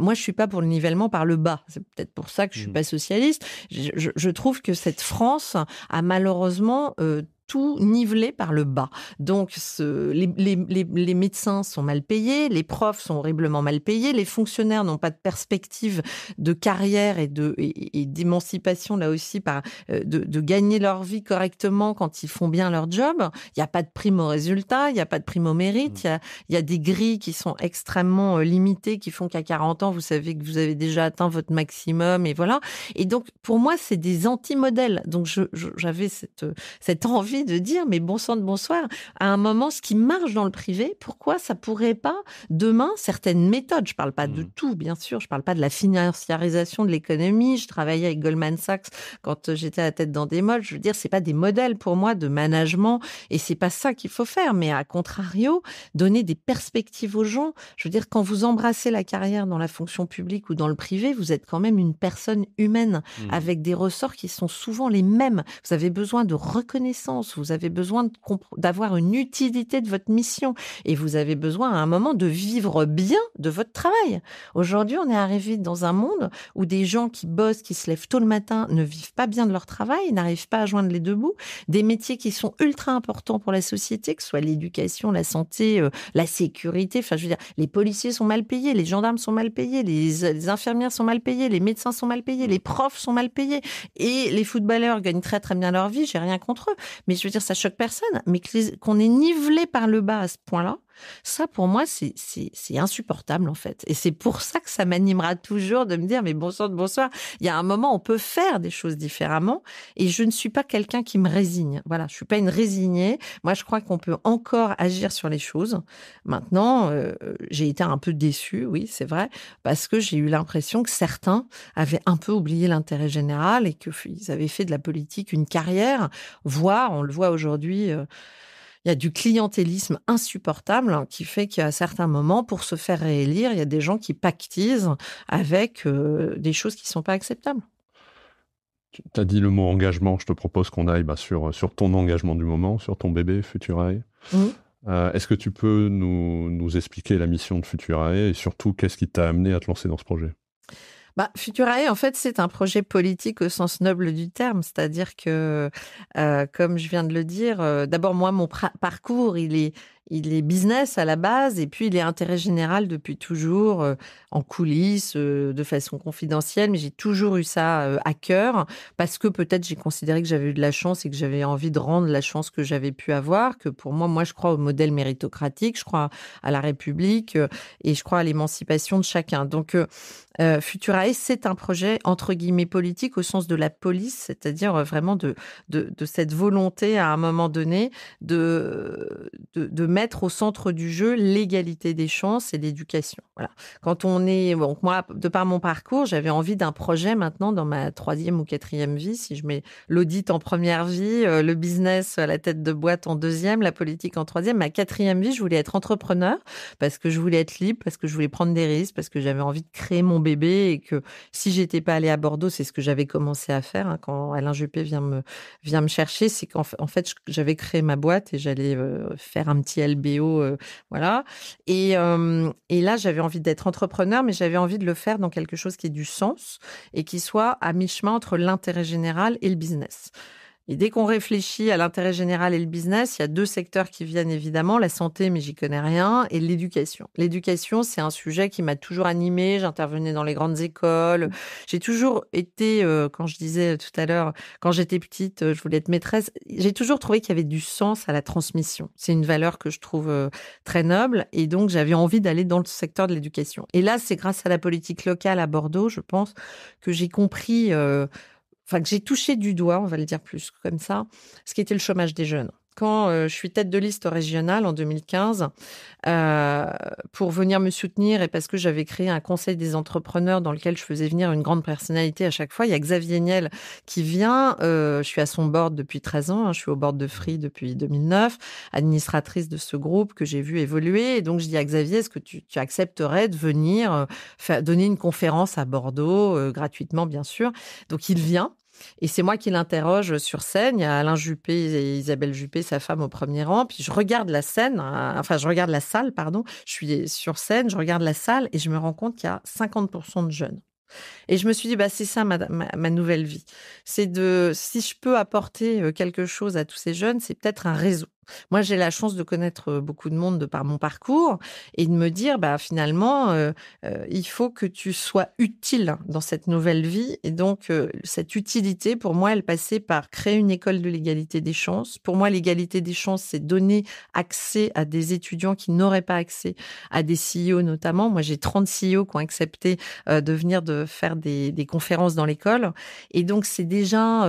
moi, je suis pas pour le nivellement par le bas. C'est peut-être pour ça que je suis mmh. pas socialiste. Je, je trouve que cette France a mal malheureusement, euh, tout nivelé par le bas. Donc, ce, les, les, les, médecins sont mal payés, les profs sont horriblement mal payés, les fonctionnaires n'ont pas de perspective de carrière et de et, d'émancipation là aussi par euh, de, gagner leur vie correctement quand ils font bien leur job. Il n'y a pas de prime au résultat, il n'y a pas de prime au mérite. Mmh. Il y, a, y a des grilles qui sont extrêmement euh, limitées, qui font qu'à 40 ans, vous savez que vous avez déjà atteint votre maximum et voilà. Et donc, pour moi, c'est des anti-modèles. Donc, j'avais cette euh, cette envie de dire, mais bon sang de bonsoir, à un moment, ce qui marche dans le privé, pourquoi ça pourrait pas, demain, certaines méthodes, je ne parle pas de mmh. tout, bien sûr, je ne parle pas de la financiarisation de l'économie, je travaillais avec Goldman Sachs quand euh, j'étais à la tête dans des modes, je veux dire, c'est pas des modèles pour moi de management et c'est pas ça qu'il faut faire, mais à contrario, donner des perspectives aux gens. Je veux dire, quand vous embrassez la carrière dans la fonction publique ou dans le privé, vous êtes quand même une personne humaine mmh. avec des ressorts qui sont souvent les mêmes. Vous avez besoin de reconnaissance vous avez besoin d'avoir une utilité de votre mission et vous avez besoin à un moment de vivre bien de votre travail. Aujourd'hui, on est arrivé dans un monde où des gens qui bossent, qui se lèvent tôt le matin, ne vivent pas bien de leur travail, n'arrivent pas à joindre les deux bouts, des métiers qui sont ultra importants pour la société, que ce soit l'éducation, la santé, euh, la sécurité, enfin je veux dire, les policiers sont mal payés, les gendarmes sont mal payés, les, infirmières sont mal payées, les médecins sont mal payés, les profs sont mal payés et les footballeurs gagnent très très bien leur vie, j'ai rien contre eux, mais je veux dire, ça choque personne, mais qu'on est nivelé par le bas à ce point-là, ça, pour moi, c'est insupportable, en fait. Et c'est pour ça que ça m'animera toujours de me dire, mais bonsoir, bonsoir, il y a un moment, on peut faire des choses différemment. Et je ne suis pas quelqu'un qui me résigne. Voilà, je suis pas une résignée. Moi, je crois qu'on peut encore agir sur les choses. Maintenant, euh, j'ai été un peu déçue, oui, c'est vrai, parce que j'ai eu l'impression que certains avaient un peu oublié l'intérêt général et qu'ils avaient fait de la politique une carrière, voire, on le voit aujourd'hui, euh, il y a du clientélisme insupportable hein, qui fait qu'à certains moments, pour se faire réélire, il y a des gens qui pactisent avec euh, des choses qui ne sont pas acceptables. Tu as dit le mot engagement, je te propose qu'on aille bah, sur, ton engagement du moment, sur ton bébé Futurae. Mmh. Euh, est-ce que tu peux nous, nous, expliquer la mission de Futurae et surtout qu'est-ce qui t'a amené à te lancer dans ce projet bah, Futurae, en fait, c'est un projet politique au sens noble du terme, c'est-à-dire que, euh, comme je viens de le dire, euh, d'abord moi, mon parcours, il est il est business à la base et puis il est intérêt général depuis toujours, euh, en coulisses, euh, de façon confidentielle. Mais j'ai toujours eu ça euh, à cœur parce que peut-être j'ai considéré que j'avais eu de la chance et que j'avais envie de rendre la chance que j'avais pu avoir. Que pour moi, moi je crois au modèle méritocratique, je crois à la République et je crois à l'émancipation de chacun. Donc Futurae, c'est un projet entre guillemets politique au sens de la police, c'est-à-dire vraiment de, de, cette volonté à un moment donné de, de, de mettre au centre du jeu l'égalité des chances et l'éducation. Voilà. Quand on est, bon, moi, de par mon parcours, j'avais envie d'un projet maintenant dans ma troisième ou quatrième vie. Si je mets l'audit en première vie, euh, le business, à la tête de boîte en deuxième, la politique en troisième, ma quatrième vie, je voulais être entrepreneur parce que je voulais être libre, parce que je voulais prendre des risques, parce que j'avais envie de créer mon bébé et que si j'étais pas allée à Bordeaux, c'est ce que j'avais commencé à faire hein, quand Alain Juppé vient me, vient me chercher, c'est qu'en fait, j'avais créé ma boîte et j'allais euh, faire un petit LBO, euh, voilà. Et, euh, et là, j'avais envie d'être entrepreneur, mais j'avais envie de le faire dans quelque chose qui ait du sens et qui soit à mi-chemin entre l'intérêt général et le business. Et dès qu'on réfléchit à l'intérêt général et le business, il y a deux secteurs qui viennent évidemment, la santé, mais j'y connais rien, et l'éducation. L'éducation, c'est un sujet qui m'a toujours animée. J'intervenais dans les grandes écoles. J'ai toujours été, euh, quand je disais tout à l'heure, quand j'étais petite, euh, je voulais être maîtresse. J'ai toujours trouvé qu'il y avait du sens à la transmission. C'est une valeur que je trouve euh, très noble, et donc j'avais envie d'aller dans le secteur de l'éducation. Et là, c'est grâce à la politique locale à Bordeaux, je pense, que j'ai compris enfin que j'ai touché du doigt, on va le dire plus comme ça, ce qui était le chômage des jeunes quand euh, je suis tête de liste régionale en 2015 euh, pour venir me soutenir et parce que j'avais créé un conseil des entrepreneurs dans lequel je faisais venir une grande personnalité à chaque fois. Il y a Xavier Niel qui vient. Euh, je suis à son board depuis 13 ans. Hein. je suis au board de Free depuis 2009, administratrice de ce groupe que j'ai vu évoluer. Et donc je dis à Xavier, est-ce que tu, accepterais de venir donner une conférence à Bordeaux gratuitement, bien sûr. Donc il vient. Et c'est moi qui l'interroge sur scène. Il y a Alain Juppé et Isabelle Juppé, sa femme, au premier rang. Puis je regarde la scène, hein, enfin, je regarde la salle, pardon. Je suis sur scène, je regarde la salle et je me rends compte qu'il y a 50% de jeunes. Et je me suis dit, bah, c'est ça ma, nouvelle vie. C'est de, si je peux apporter euh, quelque chose à tous ces jeunes, c'est peut-être un réseau. Moi, j'ai la chance de connaître beaucoup de monde de par mon parcours et de me dire, bah, finalement, il faut que tu sois utile dans cette nouvelle vie. Et donc, cette utilité, pour moi, elle passait par créer une école de l'égalité des chances. Pour moi, l'égalité des chances, c'est donner accès à des étudiants qui n'auraient pas accès à des CEO notamment. Moi, j'ai 30 CEO qui ont accepté de venir de faire des conférences dans l'école. Et donc, c'est déjà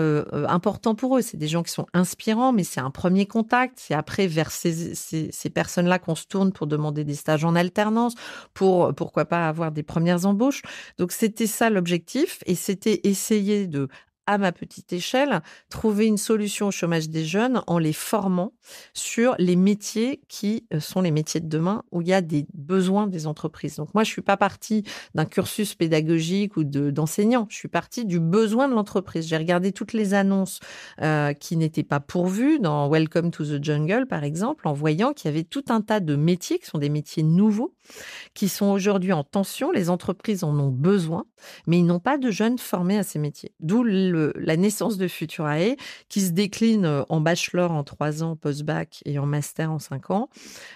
important pour eux. C'est des gens qui sont inspirants, mais c'est un premier contact c'est après vers ces, personnes-là qu'on se tourne pour demander des stages en alternance, pour pourquoi pas avoir des premières embauches. Donc c'était ça l'objectif et c'était essayer de à ma petite échelle, trouver une solution au chômage des jeunes en les formant sur les métiers qui euh, sont les métiers de demain où il y a des besoins des entreprises. Donc moi, je suis pas partie d'un cursus pédagogique ou d'enseignant. je suis partie du besoin de l'entreprise. J'ai regardé toutes les annonces euh, qui n'étaient pas pourvues dans Welcome to the Jungle, par exemple, en voyant qu'il y avait tout un tas de métiers qui sont des métiers nouveaux, qui sont aujourd'hui en tension. Les entreprises en ont besoin, mais ils n'ont pas de jeunes formés à ces métiers. D'où le la naissance de Futurae, qui se décline euh, en bachelor en trois ans, post-bac et en master en cinq ans,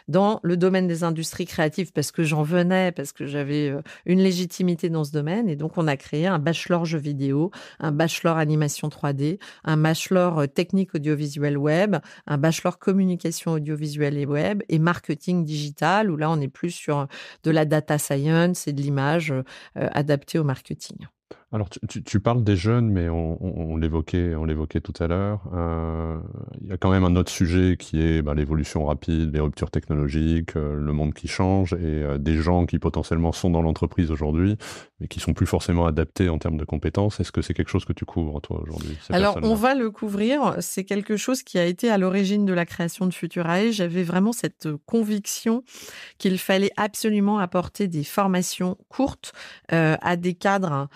dans le domaine des industries créatives, parce que j'en venais, parce que j'avais euh, une légitimité dans ce domaine. Et donc, on a créé un bachelor jeux vidéo, un bachelor animation 3D, un bachelor euh, technique audiovisuelle web, un bachelor communication audiovisuelle et web et marketing digital, où là, on est plus sur de la data science et de l'image adaptée au marketing. Alors, tu, parles des jeunes, mais on, l'évoquait, on l'évoquait tout à l'heure. Euh, il y a quand même un autre sujet qui est bah, l'évolution rapide, les ruptures technologiques, euh, le monde qui change et euh, des gens qui potentiellement sont dans l'entreprise aujourd'hui, mais qui sont plus forcément adaptés en termes de compétences. Est-ce que c'est quelque chose que tu couvres, toi, aujourd'hui, Alors, on va le couvrir. C'est quelque chose qui a été à l'origine de la création de Futurae. J'avais vraiment cette conviction qu'il fallait absolument apporter des formations courtes à des cadres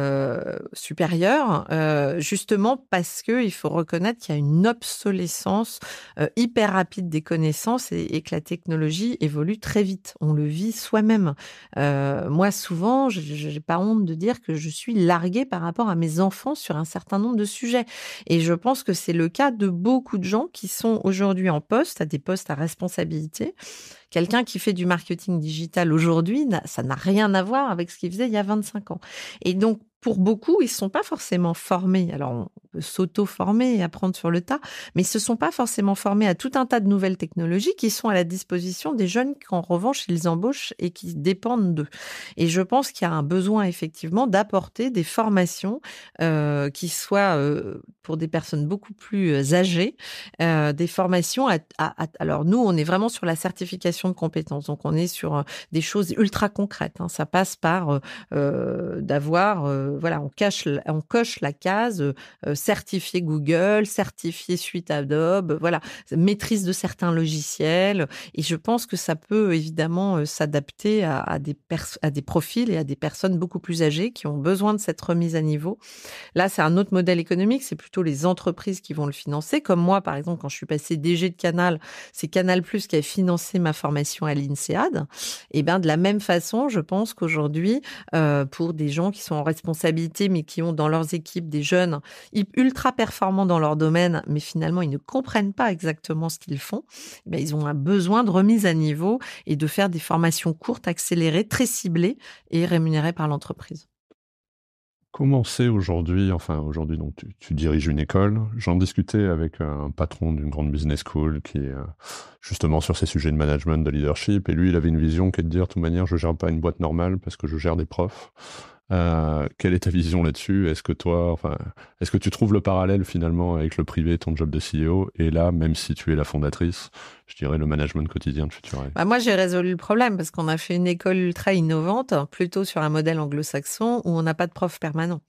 euh, supérieure, euh, justement parce que il faut reconnaître qu'il y a une obsolescence euh, hyper rapide des connaissances et, et, que la technologie évolue très vite. On le vit soi-même. moi, souvent, je n'ai pas honte de dire que je suis larguée par rapport à mes enfants sur un certain nombre de sujets. Et je pense que c'est le cas de beaucoup de gens qui sont aujourd'hui en poste, à des postes à responsabilité. Quelqu'un qui fait du marketing digital aujourd'hui, ça n'a rien à voir avec ce qu'il faisait il y a 25 ans. Et donc, pour beaucoup, ils ne sont pas forcément formés. Alors, on peut s'auto-former et apprendre sur le tas, mais ils ne se sont pas forcément formés à tout un tas de nouvelles technologies qui sont à la disposition des jeunes qu'en revanche, ils embauchent et qui dépendent d'eux. Et je pense qu'il y a un besoin, effectivement, d'apporter des formations euh, qui soient, euh, pour des personnes beaucoup plus euh, âgées, des formations Alors, nous, on est vraiment sur la certification de compétences. Donc, on est sur des choses ultra concrètes. Hein. Ça passe par d'avoir voilà, on, cache, on coche la case euh, certifié Google, certifié suite Adobe, voilà, maîtrise de certains logiciels. Et je pense que ça peut évidemment euh, s'adapter à, des à des profils et à des personnes beaucoup plus âgées qui ont besoin de cette remise à niveau. Là, c'est un autre modèle économique, c'est plutôt les entreprises qui vont le financer. Comme moi, par exemple, quand je suis passée DG de Canal, c'est Canal Plus qui a financé ma formation à l'INSEAD. Et bien, de la même façon, je pense qu'aujourd'hui, euh, pour des gens qui sont en responsabilité, responsabilités, mais qui ont dans leurs équipes des jeunes ultra performants dans leur domaine, mais finalement ils ne comprennent pas exactement ce qu'ils font, eh ben, ils ont un besoin de remise à niveau et de faire des formations courtes, accélérées, très ciblées et rémunérées par l'entreprise. Comment c'est aujourd'hui, enfin aujourd'hui, donc tu, diriges une école. J'en discutais avec un patron d'une grande business school qui est euh, justement sur ces sujets de management, de leadership, et lui, il avait une vision qui est de dire, de toute manière, je gère pas une boîte normale parce que je gère des profs. Euh, quelle est ta vision là-dessus Est-ce que toi, enfin, est-ce que tu trouves le parallèle finalement avec le privé, ton job de CEO Et là, même si tu es la fondatrice, je dirais, le management quotidien de futur. Bah, moi, j'ai résolu le problème parce qu'on a fait une école ultra innovante, plutôt sur un modèle anglo-saxon où on n'a pas de prof permanent.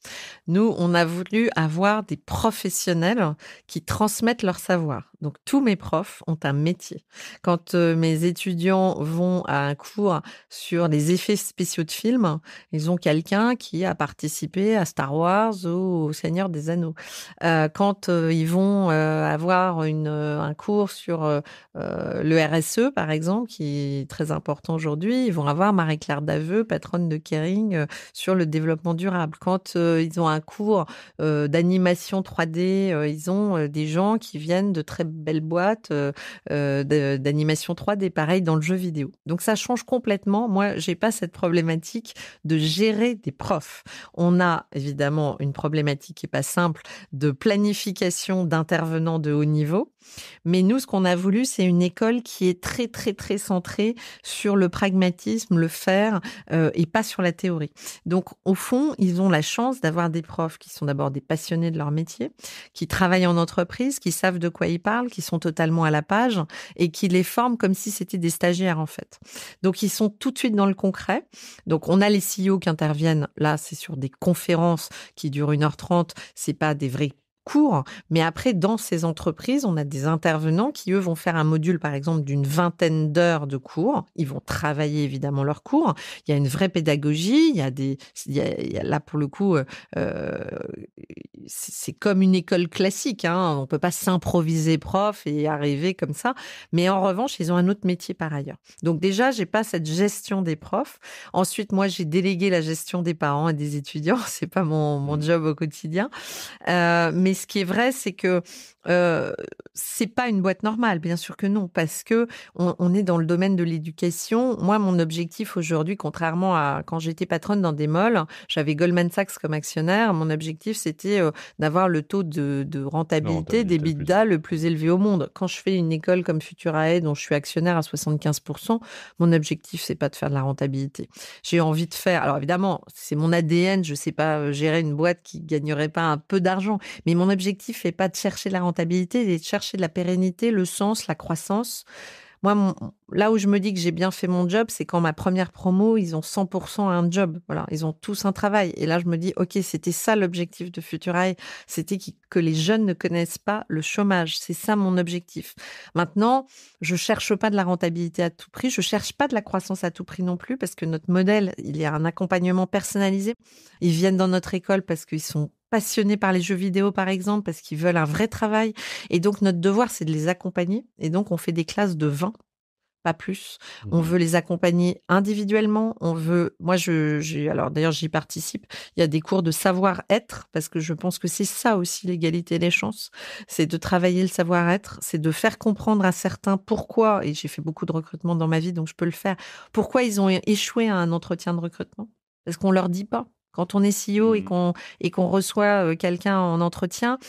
Nous, on a voulu avoir des professionnels qui transmettent leur savoir. Donc, tous mes profs ont un métier. Quand euh, mes étudiants vont à un cours sur les effets spéciaux de films, ils ont quelqu'un qui a participé à Star Wars ou au Seigneur des Anneaux. Euh, quand euh, ils vont avoir un cours sur euh, le RSE, par exemple, qui est très important aujourd'hui, ils vont avoir Marie-Claire Daveux, patronne de Kering, euh, sur le développement durable. Quand euh, ils ont un cours d'animation 3D, ils ont des gens qui viennent de très belles boîtes d'animation 3D, pareil dans le jeu vidéo. Donc ça change complètement. Moi, j'ai pas cette problématique de gérer des profs. On a évidemment une problématique qui est pas simple de planification d'intervenants de haut niveau. Mais nous, ce qu'on a voulu, c'est une école qui est très, très, très centrée sur le pragmatisme, le faire, euh, et pas sur la théorie. Donc, au fond, ils ont la chance d'avoir des profs qui sont d'abord des passionnés de leur métier, qui travaillent en entreprise, qui savent de quoi ils parlent, qui sont totalement à la page, et qui les forment comme si c'était des stagiaires, en fait. Donc, ils sont tout de suite dans le concret. Donc, on a les CEO qui interviennent. Là, c'est sur des conférences qui durent 1h30. C'est pas des vrais cours, Mais après, dans ces entreprises, on a des intervenants qui, eux, vont faire un module, par exemple, d'une vingtaine d'heures de cours. Ils vont travailler, évidemment, leurs cours. Il y a une vraie pédagogie. Il y a des... là, pour le coup, euh, euh, c'est comme une école classique. Hein. On ne peut pas s'improviser prof et arriver comme ça. Mais en revanche, ils ont un autre métier par ailleurs. Donc déjà, j'ai pas cette gestion des profs. Ensuite, moi, j'ai délégué la gestion des parents et des étudiants. *laughs* C'est pas mon, mon mmh. job au quotidien. Euh, mais ce qui est vrai, c'est que euh, c'est pas une boîte normale, bien sûr que non, parce que on, est dans le domaine de l'éducation. Moi, mon objectif aujourd'hui, contrairement à quand j'étais patronne dans des malls, j'avais Goldman Sachs comme actionnaire. Mon objectif, c'était d'avoir le taux de, rentabilité, des da le plus élevé au monde. Quand je fais une école comme Futurae, dont je suis actionnaire à 75%, mon objectif, c'est pas de faire de la rentabilité. J'ai envie de faire. Alors évidemment, c'est mon ADN. Je sais pas euh, gérer une boîte qui gagnerait pas un peu d'argent, mais mon objectif n'est pas de chercher la rentabilité, il de chercher la pérennité, le sens, la croissance. Moi, mon, là où je me dis que j'ai bien fait mon job, c'est quand ma première promo, ils ont 100% un job. Voilà, ils ont tous un travail. Et là, je me dis, ok, c'était ça l'objectif de Futurail, c'était que les jeunes ne connaissent pas le chômage. C'est ça mon objectif. Maintenant, je cherche pas de la rentabilité à tout prix, je cherche pas de la croissance à tout prix non plus, parce que notre modèle, il y a un accompagnement personnalisé. Ils viennent dans notre école parce qu'ils sont passionnés par les jeux vidéo, par exemple, parce qu'ils veulent un vrai travail. Et donc, notre devoir, c'est de les accompagner. Et donc, on fait des classes de 20 pas plus. Mmh on veut les accompagner individuellement. On veut, moi, je, j'ai, alors d'ailleurs, j'y participe. Il y a des cours de savoir-être parce que je pense que c'est ça aussi l'égalité des chances. C'est de travailler le savoir-être, c'est de faire comprendre à certains pourquoi, et j'ai fait beaucoup de recrutement dans ma vie, donc je peux le faire, pourquoi ils ont échoué à un entretien de recrutement. Parce qu'on leur dit pas. Quand on est CEO et mmh qu'on, et qu'on reçoit quelqu'un en entretien,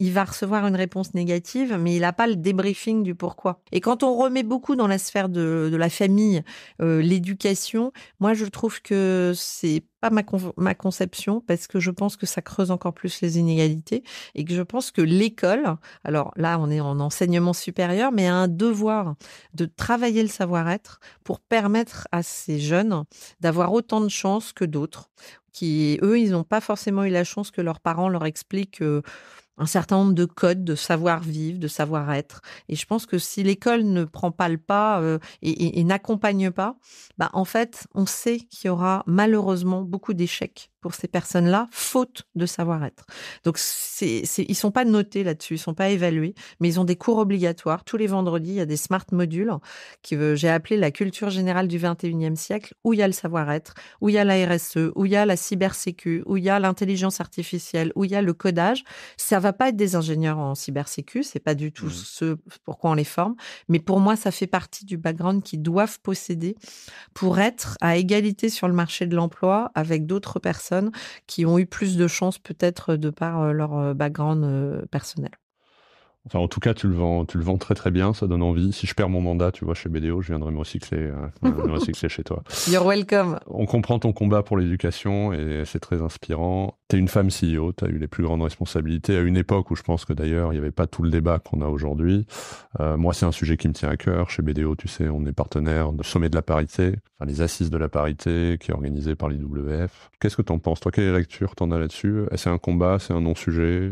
il va recevoir une réponse négative, mais il n'a pas le débriefing du pourquoi. Et quand on remet beaucoup dans la sphère de, la famille, euh, l'éducation, moi je trouve que c'est pas ma, ma conception parce que je pense que ça creuse encore plus les inégalités et que je pense que l'école, alors là on est en enseignement supérieur, mais a un devoir de travailler le savoir-être pour permettre à ces jeunes d'avoir autant de chances que d'autres qui, eux, ils n'ont pas forcément eu la chance que leurs parents leur expliquent. Euh, un certain nombre de codes, de savoir-vivre, de savoir-être. Et je pense que si l'école ne prend pas le pas euh, et, et n'accompagne pas, bah, en fait, on sait qu'il y aura malheureusement beaucoup d'échecs pour ces personnes-là, faute de savoir-être. Donc, c'est, ils sont pas notés là-dessus, ils sont pas évalués, mais ils ont des cours obligatoires. Tous les vendredis, il y a des smart modules que j'ai appelé la culture générale du 21e siècle, où il y a le savoir-être, où il y a la RSE, où il y a la cybersécu, où il y a l'intelligence artificielle, où il y a le codage. Ça va pas être des ingénieurs en cybersécu, c'est pas du tout mmh. ce pourquoi on les forme, mais pour moi, ça fait partie du background qu'ils doivent posséder pour être à égalité sur le marché de l'emploi avec d'autres personnes qui ont eu plus de chance peut-être de par euh, leur euh, background euh, personnel. Enfin, en tout cas, tu le vends, tu le vends très très bien, ça donne envie. Si je perds mon mandat, tu vois, chez BDO, je viendrai me recycler, *laughs* recycler chez toi. You're welcome. On comprend ton combat pour l'éducation et c'est très inspirant une femme CEO, tu as eu les plus grandes responsabilités à une époque où je pense que d'ailleurs il n'y avait pas tout le débat qu'on a aujourd'hui. Euh, moi, c'est un sujet qui me tient à cœur. Chez BDO, tu sais, on est partenaire de Sommet de la parité, enfin les assises de la parité qui est organisée par l'IWF. Qu'est-ce que tu en penses Toi, quelle lecture t'en as là-dessus Est-ce Est-ce un combat, c'est un non-sujet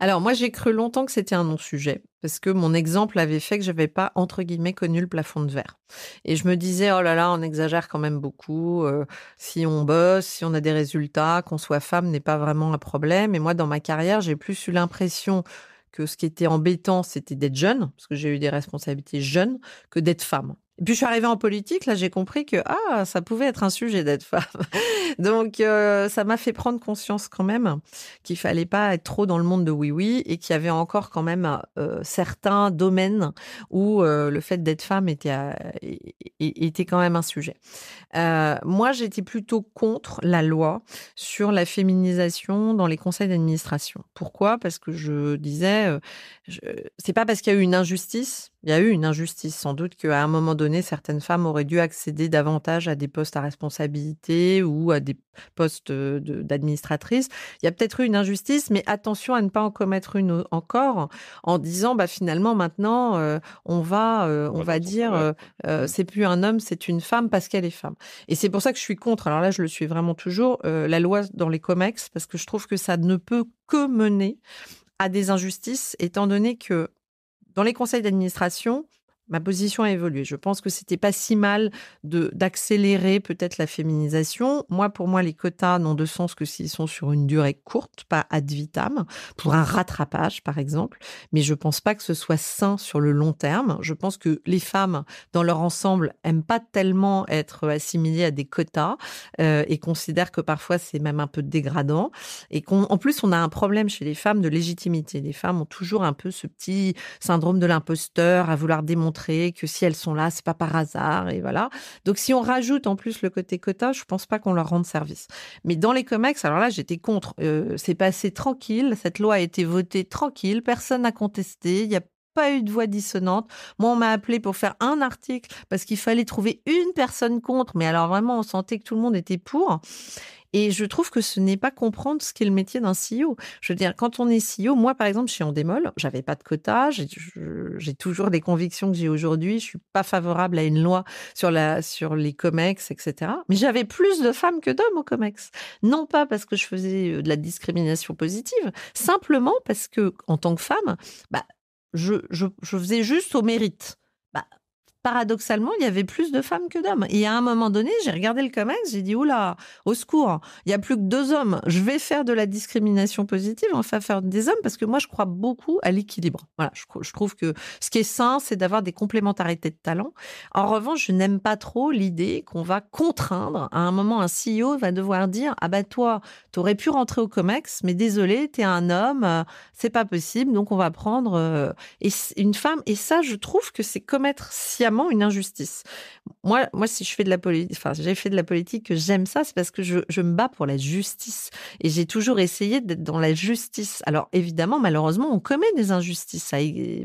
Alors moi, j'ai cru longtemps que c'était un non-sujet parce que mon exemple avait fait que je n'avais pas entre guillemets connu le plafond de verre. Et je me disais oh là là, on exagère quand même beaucoup. Euh, si on bosse, si on a des résultats, qu'on soit femme n'est pas vraiment un problème. Et moi, dans ma carrière, j'ai plus eu l'impression que ce qui était embêtant, c'était d'être jeune, parce que j'ai eu des responsabilités jeunes, que d'être femme puis je suis arrivée en politique, là j'ai compris que ah ça pouvait être un sujet d'être femme. *laughs* Donc euh, ça m'a fait prendre conscience quand même qu'il fallait pas être trop dans le monde de oui oui et qu'il y avait encore quand même euh, certains domaines où euh, le fait d'être femme était était quand même un sujet. moi j'étais plutôt contre la loi sur la féminisation dans les conseils d'administration. Pourquoi Parce que je disais c'est pas parce qu'il y a eu une injustice il y a eu une injustice, sans doute qu'à un moment donné, certaines femmes auraient dû accéder davantage à des postes à responsabilité ou à des postes d'administratrice. Il y a peut-être eu une injustice, mais attention à ne pas en commettre une encore en disant, bah, finalement, maintenant, euh, on va, euh, on, va dire, euh, mmh. c'est plus un homme, c'est une femme parce qu'elle est femme. Et c'est pour ça que je suis contre, alors là, je le suis vraiment toujours, la loi dans les COMEX, parce que je trouve que ça ne peut que mener à des injustices, étant donné que dans les conseils d'administration, ma position a évolué. Je pense que c'était pas si mal de d'accélérer peut-être la féminisation. Moi, pour moi, les quotas n'ont de sens que s'ils sont sur une durée courte, pas ad vitam, pour un rattrapage, par exemple. Mais je pense pas que ce soit sain sur le long terme. Je pense que les femmes, dans leur ensemble, aiment pas tellement être assimilées à des quotas euh, et considèrent que parfois c'est même un peu dégradant. Et qu'en plus, on a un problème chez les femmes de légitimité. Les femmes ont toujours un peu ce petit syndrome de l'imposteur à vouloir démontrer que si elles sont là, c'est pas par hasard et voilà. Donc si on rajoute en plus le côté quota, je pense pas qu'on leur rende service. Mais dans les comex, alors là, j'étais contre. Euh, c'est passé tranquille. Cette loi a été votée tranquille. Personne n'a contesté. Il n'y a pas eu de voix dissonante. Moi, on m'a appelé pour faire un article parce qu'il fallait trouver une personne contre. Mais alors vraiment, on sentait que tout le monde était pour. Et je trouve que ce n'est pas comprendre ce qu'est le métier d'un CEO. Je veux dire, quand on est CEO, moi par exemple, je suis en démol, j'avais pas de quota, j'ai toujours des convictions que j'ai aujourd'hui, je suis pas favorable à une loi sur, la, sur les COMEX, etc. Mais j'avais plus de femmes que d'hommes au COMEX. Non pas parce que je faisais euh, de la discrimination positive, simplement parce que en tant que femme, bah, je faisais juste au mérite paradoxalement, il y avait plus de femmes que d'hommes. Et à un moment donné, j'ai regardé le COMEX, j'ai dit, oula, au secours, il y a plus que deux hommes. Je vais faire de la discrimination positive en faveur des hommes parce que moi, je crois beaucoup à l'équilibre. Voilà, je, trouve que ce qui est sain, c'est d'avoir des complémentarités de talents. En revanche, je n'aime pas trop l'idée qu'on va contraindre. À un moment, un CEO va devoir dire, ah bah toi, tu aurais pu rentrer au COMEX, mais désolé, tu es un homme, c'est pas possible, donc on va prendre euh, une femme. Et ça, je trouve que c'est commettre si une injustice. Moi, moi si je fais de la politique, enfin, j'ai fait de la politique, que j'aime ça, c'est parce que je, me bats pour la justice. Et j'ai toujours essayé d'être dans la justice. Alors, évidemment, malheureusement, on commet des injustices,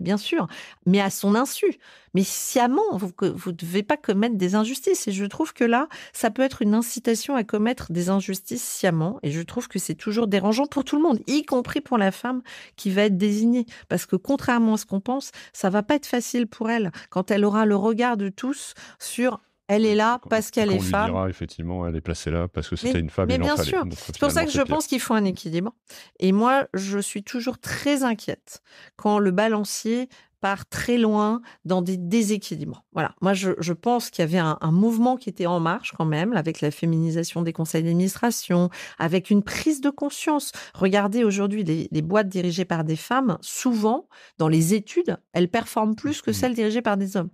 bien sûr, mais à son insu. Mais sciemment, vous ne devez pas commettre des injustices. Et je trouve que là, ça peut être une incitation à commettre des injustices sciemment. Et je trouve que c'est toujours dérangeant pour tout le monde, y compris pour la femme qui va être désignée. Parce que contrairement à ce qu'on pense, ça va pas être facile pour elle. Quand elle aura le Regarde regard de tous sur elle est là parce qu'elle est femme. Dira, effectivement, elle est placée là parce que c'était une femme. Mais bien sûr, c'est pour ça que je pense qu'il faut un équilibre. Et moi, je suis toujours très inquiète quand le balancier part très loin dans des déséquilibres. Voilà, moi je, pense qu'il y avait un, mouvement qui était en marche quand même, avec la féminisation des conseils d'administration, avec une prise de conscience. Regardez aujourd'hui les, les, boîtes dirigées par des femmes, souvent dans les études, elles performent plus que mm-hmm. celles dirigées par des hommes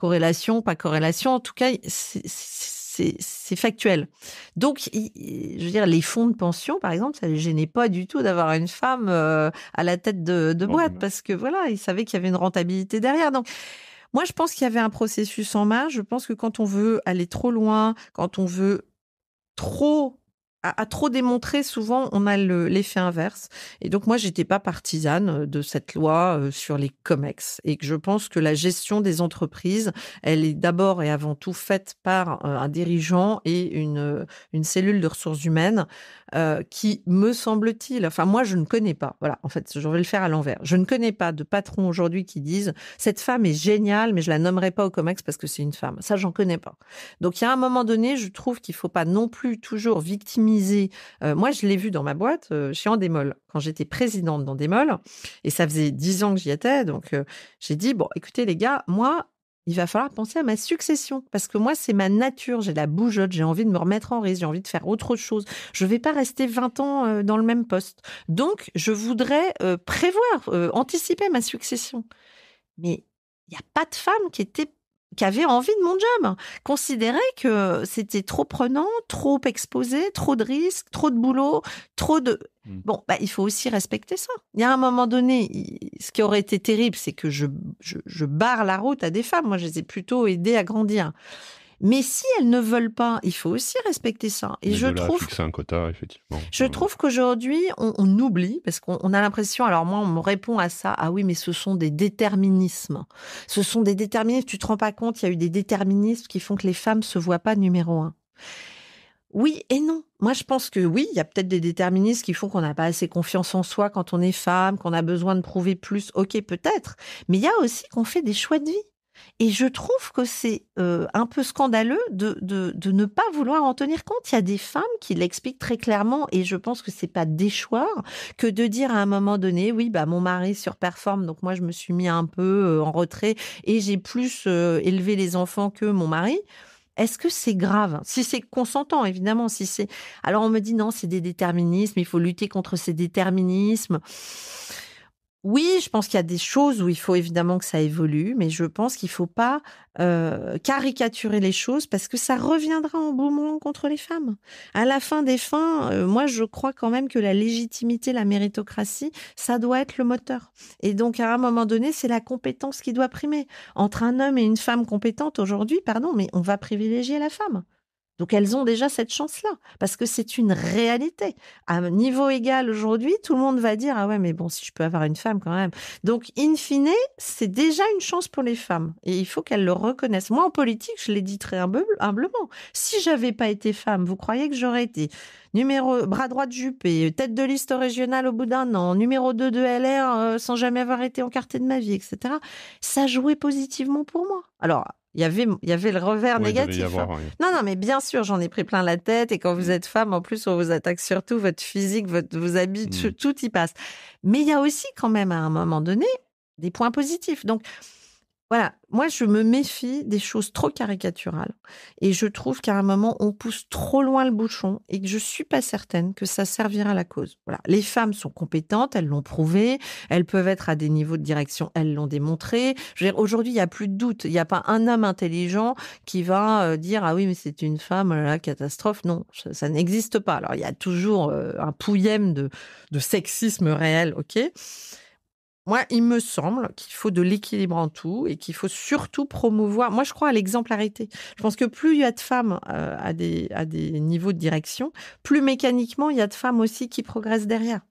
corrélation, pas corrélation. En tout cas, c'est factuel. Donc, je veux dire, les fonds de pension, par exemple, ça ne gênait pas du tout d'avoir une femme euh, à la tête de, boîte, parce que voilà, ils savaient qu'il y avait une rentabilité derrière. Donc, moi, je pense qu'il y avait un processus en main, Je pense que quand on veut aller trop loin, quand on veut trop à, trop démontrer, souvent, on a l'effet inverse. Et donc, moi, j'étais pas partisane euh, de cette loi euh, sur les COMEX. Et que je pense que la gestion des entreprises, elle est d'abord et avant tout faite par euh, un dirigeant et une, une cellule de ressources humaines qui, me semble-t-il, enfin, moi, je ne connais pas. Voilà, en fait, je vais le faire à l'envers. Je ne connais pas de patron aujourd'hui qui disent cette femme est géniale, mais je la nommerai pas au COMEX parce que c'est une femme. Ça, j'en connais pas. Donc, il y a un moment donné, je trouve qu'il faut pas non plus toujours victimiser euh, moi, je l'ai vu dans ma boîte euh, chez Endemol, quand j'étais présidente d'Endemol, et ça faisait dix ans que j'y étais. Donc, euh, j'ai dit, bon, écoutez les gars, moi, il va falloir penser à ma succession parce que moi, c'est ma nature. J'ai la bougeotte, j'ai envie de me remettre en risque, j'ai envie de faire autre chose. Je ne vais pas rester 20 ans dans le même poste. Donc, je voudrais prévoir, anticiper ma succession. Mais il n'y a pas de femme qui était qui avait envie de mon job, considérait que c'était trop prenant, trop exposé, trop de risques, trop de boulot, trop de... Mmh. Bon, bah, il faut aussi respecter ça. Il y a un moment donné, ce qui aurait été terrible, c'est que je, je barre la route à des femmes. Moi, je les ai plutôt aidées à grandir. Mais si elles ne veulent pas, il faut aussi respecter ça. Et je trouve. un qu'aujourd'hui, on, oublie, parce qu'on a l'impression. Alors, moi, on me répond à ça. Ah oui, mais ce sont des déterminismes. Ce sont des déterminismes. Tu te rends pas compte, il y a eu des déterminismes qui font que les femmes se voient pas numéro un. Oui et non. Moi, je pense que oui, il y a peut-être des déterministes qui font qu'on n'a pas assez confiance en soi quand on est femme, qu'on a besoin de prouver plus. Ok, peut-être. Mais il y a aussi qu'on fait des choix de vie. Et je trouve que c'est euh, un peu scandaleux de, ne pas vouloir en tenir compte. Il y a des femmes qui l'expliquent très clairement, et je pense que c'est pas déchoir que de dire à un moment donné, oui, bah mon mari surperforme, donc moi je me suis mis un peu euh, en retrait et j'ai plus euh, élevé les enfants que mon mari. Est-ce que c'est grave Si c'est consentant, évidemment. Si c'est alors on me dit non, c'est des déterminismes. Il faut lutter contre ces déterminismes oui, je pense qu'il y a des choses où il faut évidemment que ça évolue, mais je pense qu'il ne faut pas euh, caricaturer les choses parce que ça reviendra en boomerang contre les femmes. À la fin des fins, euh, moi, je crois quand même que la légitimité, la méritocratie, ça doit être le moteur. Et donc, à un moment donné, c'est la compétence qui doit primer. Entre un homme et une femme compétente aujourd'hui, pardon, mais on va privilégier la femme. Donc elles ont déjà cette chance-là, parce que c'est une réalité. À niveau égal aujourd'hui, tout le monde va dire Ah ouais, mais bon, si je peux avoir une femme quand même. Donc, in fine, c'est déjà une chance pour les femmes. Et il faut qu'elles le reconnaissent. Moi, en politique, je l'ai dit très humblement. Si j'avais pas été femme, vous croyez que j'aurais été numéro bras droit de Juppé, tête de liste régionale au bout d'un an, numéro 2 de LR euh, sans jamais avoir été encartée de ma vie, etc. Ça jouait positivement pour moi. Alors, il y avait, il y avait le revers négatif. Hein. Non, non, mais bien sûr, j'en ai pris plein la tête. Et quand vous mm. êtes femme, en plus, on vous attaque surtout votre physique, votre, vos habits, mm. tout y passe. Mais il y a aussi quand même à un moment donné des points positifs. Donc, voilà, moi je me méfie des choses trop caricaturales et je trouve qu'à un moment on pousse trop loin le bouchon et que je suis pas certaine que ça servira à la cause. Voilà, les femmes sont compétentes, elles l'ont prouvé, elles peuvent être à des niveaux de direction, elles l'ont démontré. aujourd'hui il y a plus de doute, il n'y a pas un homme intelligent qui va euh, dire ah oui mais c'est une femme la catastrophe. Non, ça, n'existe pas. Alors il y a toujours euh, un pouillème de, de sexisme réel, ok. Moi, il me semble qu'il faut de l'équilibre en tout et qu'il faut surtout promouvoir. Moi, je crois à l'exemplarité. Je pense que plus il y a de femmes euh, à, des, à des niveaux de direction, plus mécaniquement il y a de femmes aussi qui progressent derrière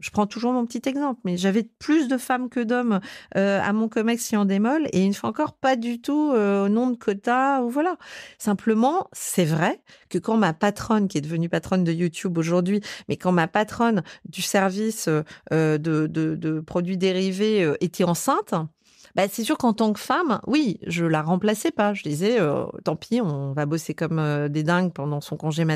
je prends toujours mon petit exemple, mais j'avais plus de femmes que d'hommes à mon comex si en démolle, et une fois encore, pas du tout au nom de quota ou voilà. Simplement, c'est vrai que quand ma patronne, qui est devenue patronne de YouTube aujourd'hui, mais quand ma patronne du service de, produits dérivés était enceinte, bah, c'est sûr qu'en tant que femme, oui, je la remplaçais pas. Je disais, euh, tant pis, on va bosser comme euh, des dingues pendant son congé maternité.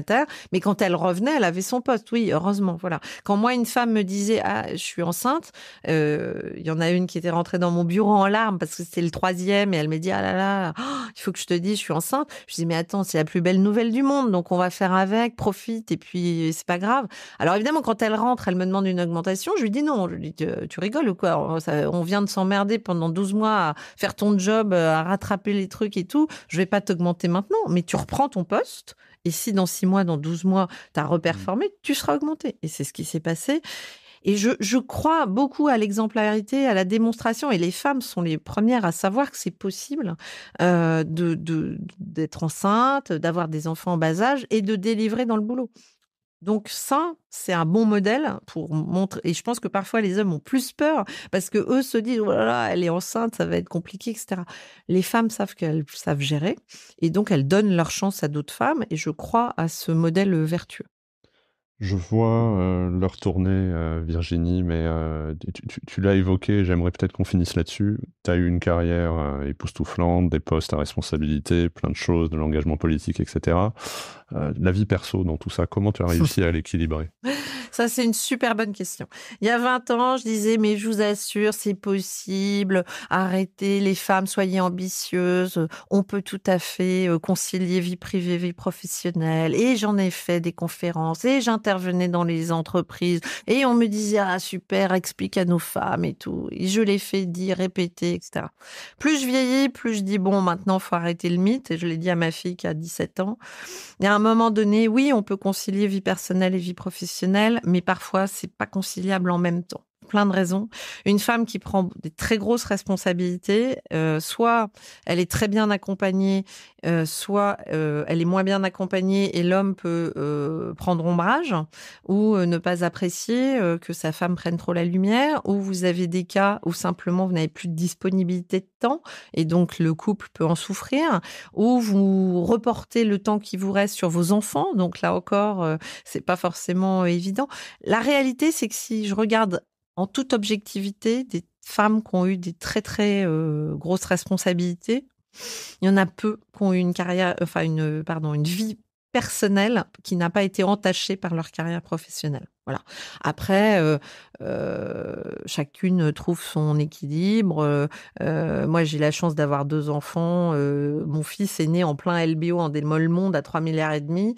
Mais quand elle revenait, elle avait son poste. Oui, heureusement. Voilà. Quand moi, une femme me disait, ah, je suis enceinte, euh, il y en a une qui était rentrée dans mon bureau en larmes parce que c'était le troisième et elle me dit, ah là là, *gasps* il faut que je te dise, je suis enceinte. Je dis, mais attends, c'est la plus belle nouvelle du monde. Donc on va faire avec, profite et puis c'est pas grave. Alors évidemment, quand elle rentre, elle me demande une augmentation. Je lui dis non. Je lui dis, tu, rigoles ou quoi? On vient de s'emmerder pendant 12 mois à faire ton job, euh, à rattraper les trucs et tout, je vais pas t'augmenter maintenant, mais tu reprends ton poste. Et si dans six mois, dans douze mois, tu as mmh. reperformé, tu seras augmenté. Et c'est ce qui s'est passé. Et je, crois beaucoup à l'exemplarité, à la démonstration, et les femmes sont les premières à savoir que c'est possible euh, de d'être enceinte, d'avoir des enfants en bas âge et de délivrer dans le boulot. Donc ça, c'est un bon modèle pour montrer. Et je pense que parfois les hommes ont plus peur parce que eux se disent voilà, oh elle est enceinte, ça va être compliqué, etc. Les femmes savent qu'elles savent gérer et donc elles donnent leur chance à d'autres femmes. Et je crois à ce modèle vertueux. Je vois euh, leur tournée, euh, Virginie, mais euh, tu, l'as évoqué, j'aimerais peut-être qu'on finisse là-dessus. Tu as eu une carrière époustouflante, des postes à responsabilité, plein de choses, de l'engagement politique, etc. la vie perso dans tout ça, comment tu as réussi à l'équilibrer *laughs* Ça, c'est une super bonne question. Il y a 20 ans, je disais, mais je vous assure, c'est possible. Arrêtez les femmes, soyez ambitieuses. On peut tout à fait euh, concilier vie privée, vie professionnelle. Et j'en ai fait des conférences et j'intervenais dans les entreprises. Et on me disait, ah, super, explique à nos femmes et tout. Et je les fais dire, répéter, etc. Plus je vieillis, plus je dis, bon, maintenant, faut arrêter le mythe. Et je l'ai dit à ma fille qui a 17 ans. Il y a un moment donné, oui, on peut concilier vie personnelle et vie professionnelle, mais parfois c'est pas conciliable en même temps plein de raisons. Une femme qui prend des très grosses responsabilités, euh, soit elle est très bien accompagnée, euh, soit euh, elle est moins bien accompagnée et l'homme peut prendre ombrage ou ne pas apprécier que sa femme prenne trop la lumière, ou vous avez des cas où simplement vous n'avez plus de disponibilité de temps et donc le couple peut en souffrir, ou vous reportez le temps qui vous reste sur vos enfants, donc là encore, c'est pas forcément évident. La réalité, c'est que si je regarde en toute objectivité, des femmes qui ont eu des très très grosses responsabilités. Il y en a peu qui ont eu une carrière, enfin une pardon, une vie personnel qui n'a pas été entaché par leur carrière professionnelle. Voilà. Après, euh, euh, chacune trouve son équilibre. Euh, moi, j'ai la chance d'avoir deux enfants. mon fils est né en plein LBO en démol monde à 3 milliards et demi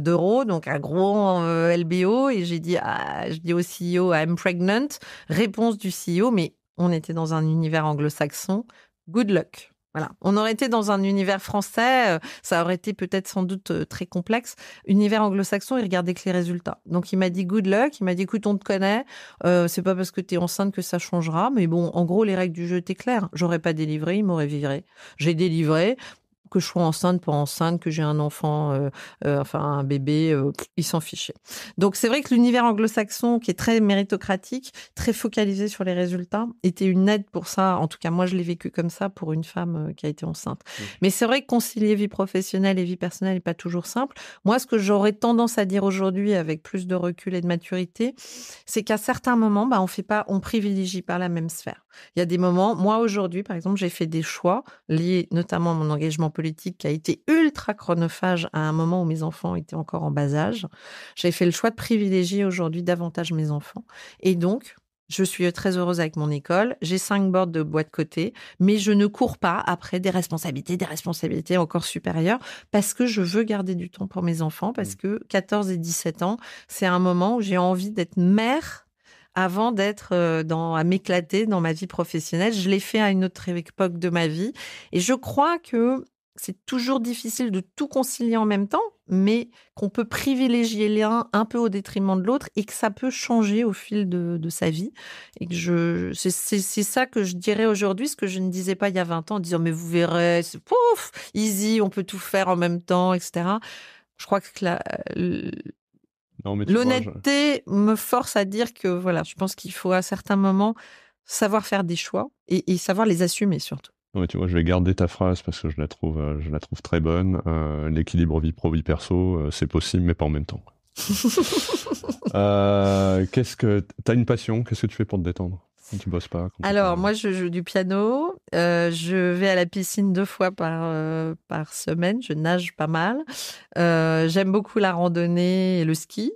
d'euros, donc un gros LBO. Et j'ai dit, ah, je dis au CEO, I'm pregnant. Réponse du CEO, mais on était dans un univers anglo-saxon. Good luck. On aurait été dans un univers français, euh, ça aurait été peut-être sans doute euh, très complexe. Univers anglo-saxon, il regardait que les résultats. Donc il m'a dit good luck, il m'a dit écoute, on te connaît, euh, c'est pas parce que tu es enceinte que ça changera, mais bon, en gros, les règles du jeu étaient claires. J'aurais pas délivré, il m'aurait vivré, J'ai délivré, que je sois enceinte, pas enceinte, que j'ai un enfant, euh, euh, enfin un bébé, euh, ils s'en fichaient. Donc c'est vrai que l'univers anglo-saxon, qui est très méritocratique, très focalisé sur les résultats, était une aide pour ça. En tout cas, moi, je l'ai vécu comme ça pour une femme qui a été enceinte. Mmh. Mais c'est vrai que concilier vie professionnelle et vie personnelle n'est pas toujours simple. Moi, ce que j'aurais tendance à dire aujourd'hui, avec plus de recul et de maturité, c'est qu'à certains moments, bah, on fait pas, on privilégie pas la même sphère. Il y a des moments, moi aujourd'hui, par exemple, j'ai fait des choix liés notamment à mon engagement politique qui a été ultra chronophage à un moment où mes enfants étaient encore en bas âge. J'ai fait le choix de privilégier aujourd'hui davantage mes enfants. Et donc, je suis très heureuse avec mon école. J'ai cinq bords de bois de côté, mais je ne cours pas après des responsabilités, des responsabilités encore supérieures, parce que je veux garder du temps pour mes enfants, parce mmh. que 14 et 17 ans, c'est un moment où j'ai envie d'être mère avant d'être euh, dans, à m'éclater dans ma vie professionnelle. Je l'ai fait à une autre époque de ma vie. Et je crois que c'est toujours difficile de tout concilier en même temps, mais qu'on peut privilégier l'un un peu au détriment de l'autre et que ça peut changer au fil de, sa vie. Et que je, c'est, ça que je dirais aujourd'hui, ce que je ne disais pas il y a 20 ans en disant, mais vous verrez, c'est pouf, easy, on peut tout faire en même temps, etc. Je crois que euh, l'honnêteté me force à dire que voilà, je pense qu'il faut à certains moments savoir faire des choix et savoir les assumer surtout tu vois, je vais garder ta phrase parce que je la trouve, euh, je la trouve très bonne. Euh, l'équilibre vie pro vie perso, euh, c'est possible, mais pas en même temps. *laughs* qu'est-ce que t'as une passion Qu'est-ce que tu fais pour te détendre quand tu bosses pas Alors moi, je joue du piano. je vais à la piscine deux fois par par semaine. Je nage pas mal. J'aime beaucoup la randonnée et le ski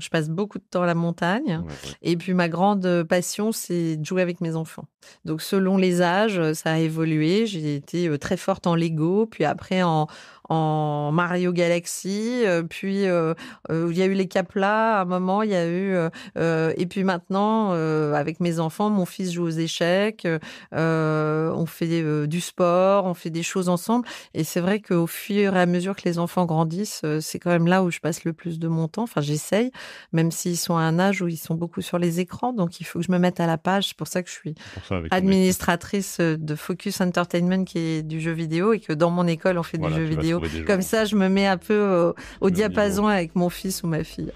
je passe beaucoup de temps à la montagne. Et puis, ma grande euh, passion, c'est de jouer avec mes enfants. Donc, selon les âges, euh, ça a évolué. J'ai été euh, très forte en Lego, puis après en, en Mario Galaxy, euh, puis euh, euh, il y a eu les Caplas à un moment, il y a eu et puis maintenant avec mes enfants, mon fils joue aux échecs, on fait du sport, on fait des choses ensemble et c'est vrai qu'au fur et à mesure que les enfants grandissent, c'est quand même là où je passe le plus de mon temps. Enfin, j'essaye, même s'ils sont à un âge où ils sont beaucoup sur les écrans, donc il faut que je me mette à la page. C'est pour ça que je suis administratrice de Focus Entertainment qui est du jeu vidéo et que dans mon école on fait du jeu vidéo comme ça, je me mets un peu au, diapason avec mon fils ou ma fille.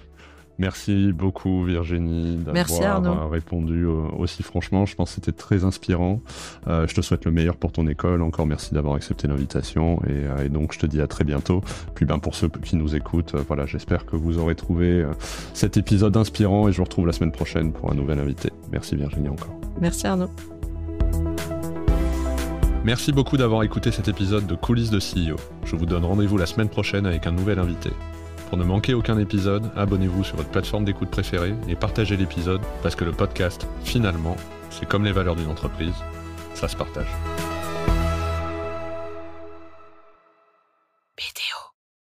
Merci beaucoup Virginie d'avoir euh, répondu euh, aussi franchement. Je pense que c'était très inspirant. Euh, je te souhaite le meilleur pour ton école. Encore merci d'avoir accepté l'invitation. Et, donc je te dis à très bientôt. Puis ben, pour ceux qui nous écoutent, voilà, j'espère que vous aurez trouvé cet épisode inspirant et je vous retrouve la semaine prochaine pour un nouvel invité. Merci Virginie encore. Merci Arnaud. Merci beaucoup d'avoir écouté cet épisode de Coulisses de CEO. Je vous donne rendez-vous la semaine prochaine avec un nouvel invité. Pour ne manquer aucun épisode, abonnez-vous sur votre plateforme d'écoute préférée et partagez l'épisode parce que le podcast, finalement, c'est comme les valeurs d'une entreprise, ça se partage.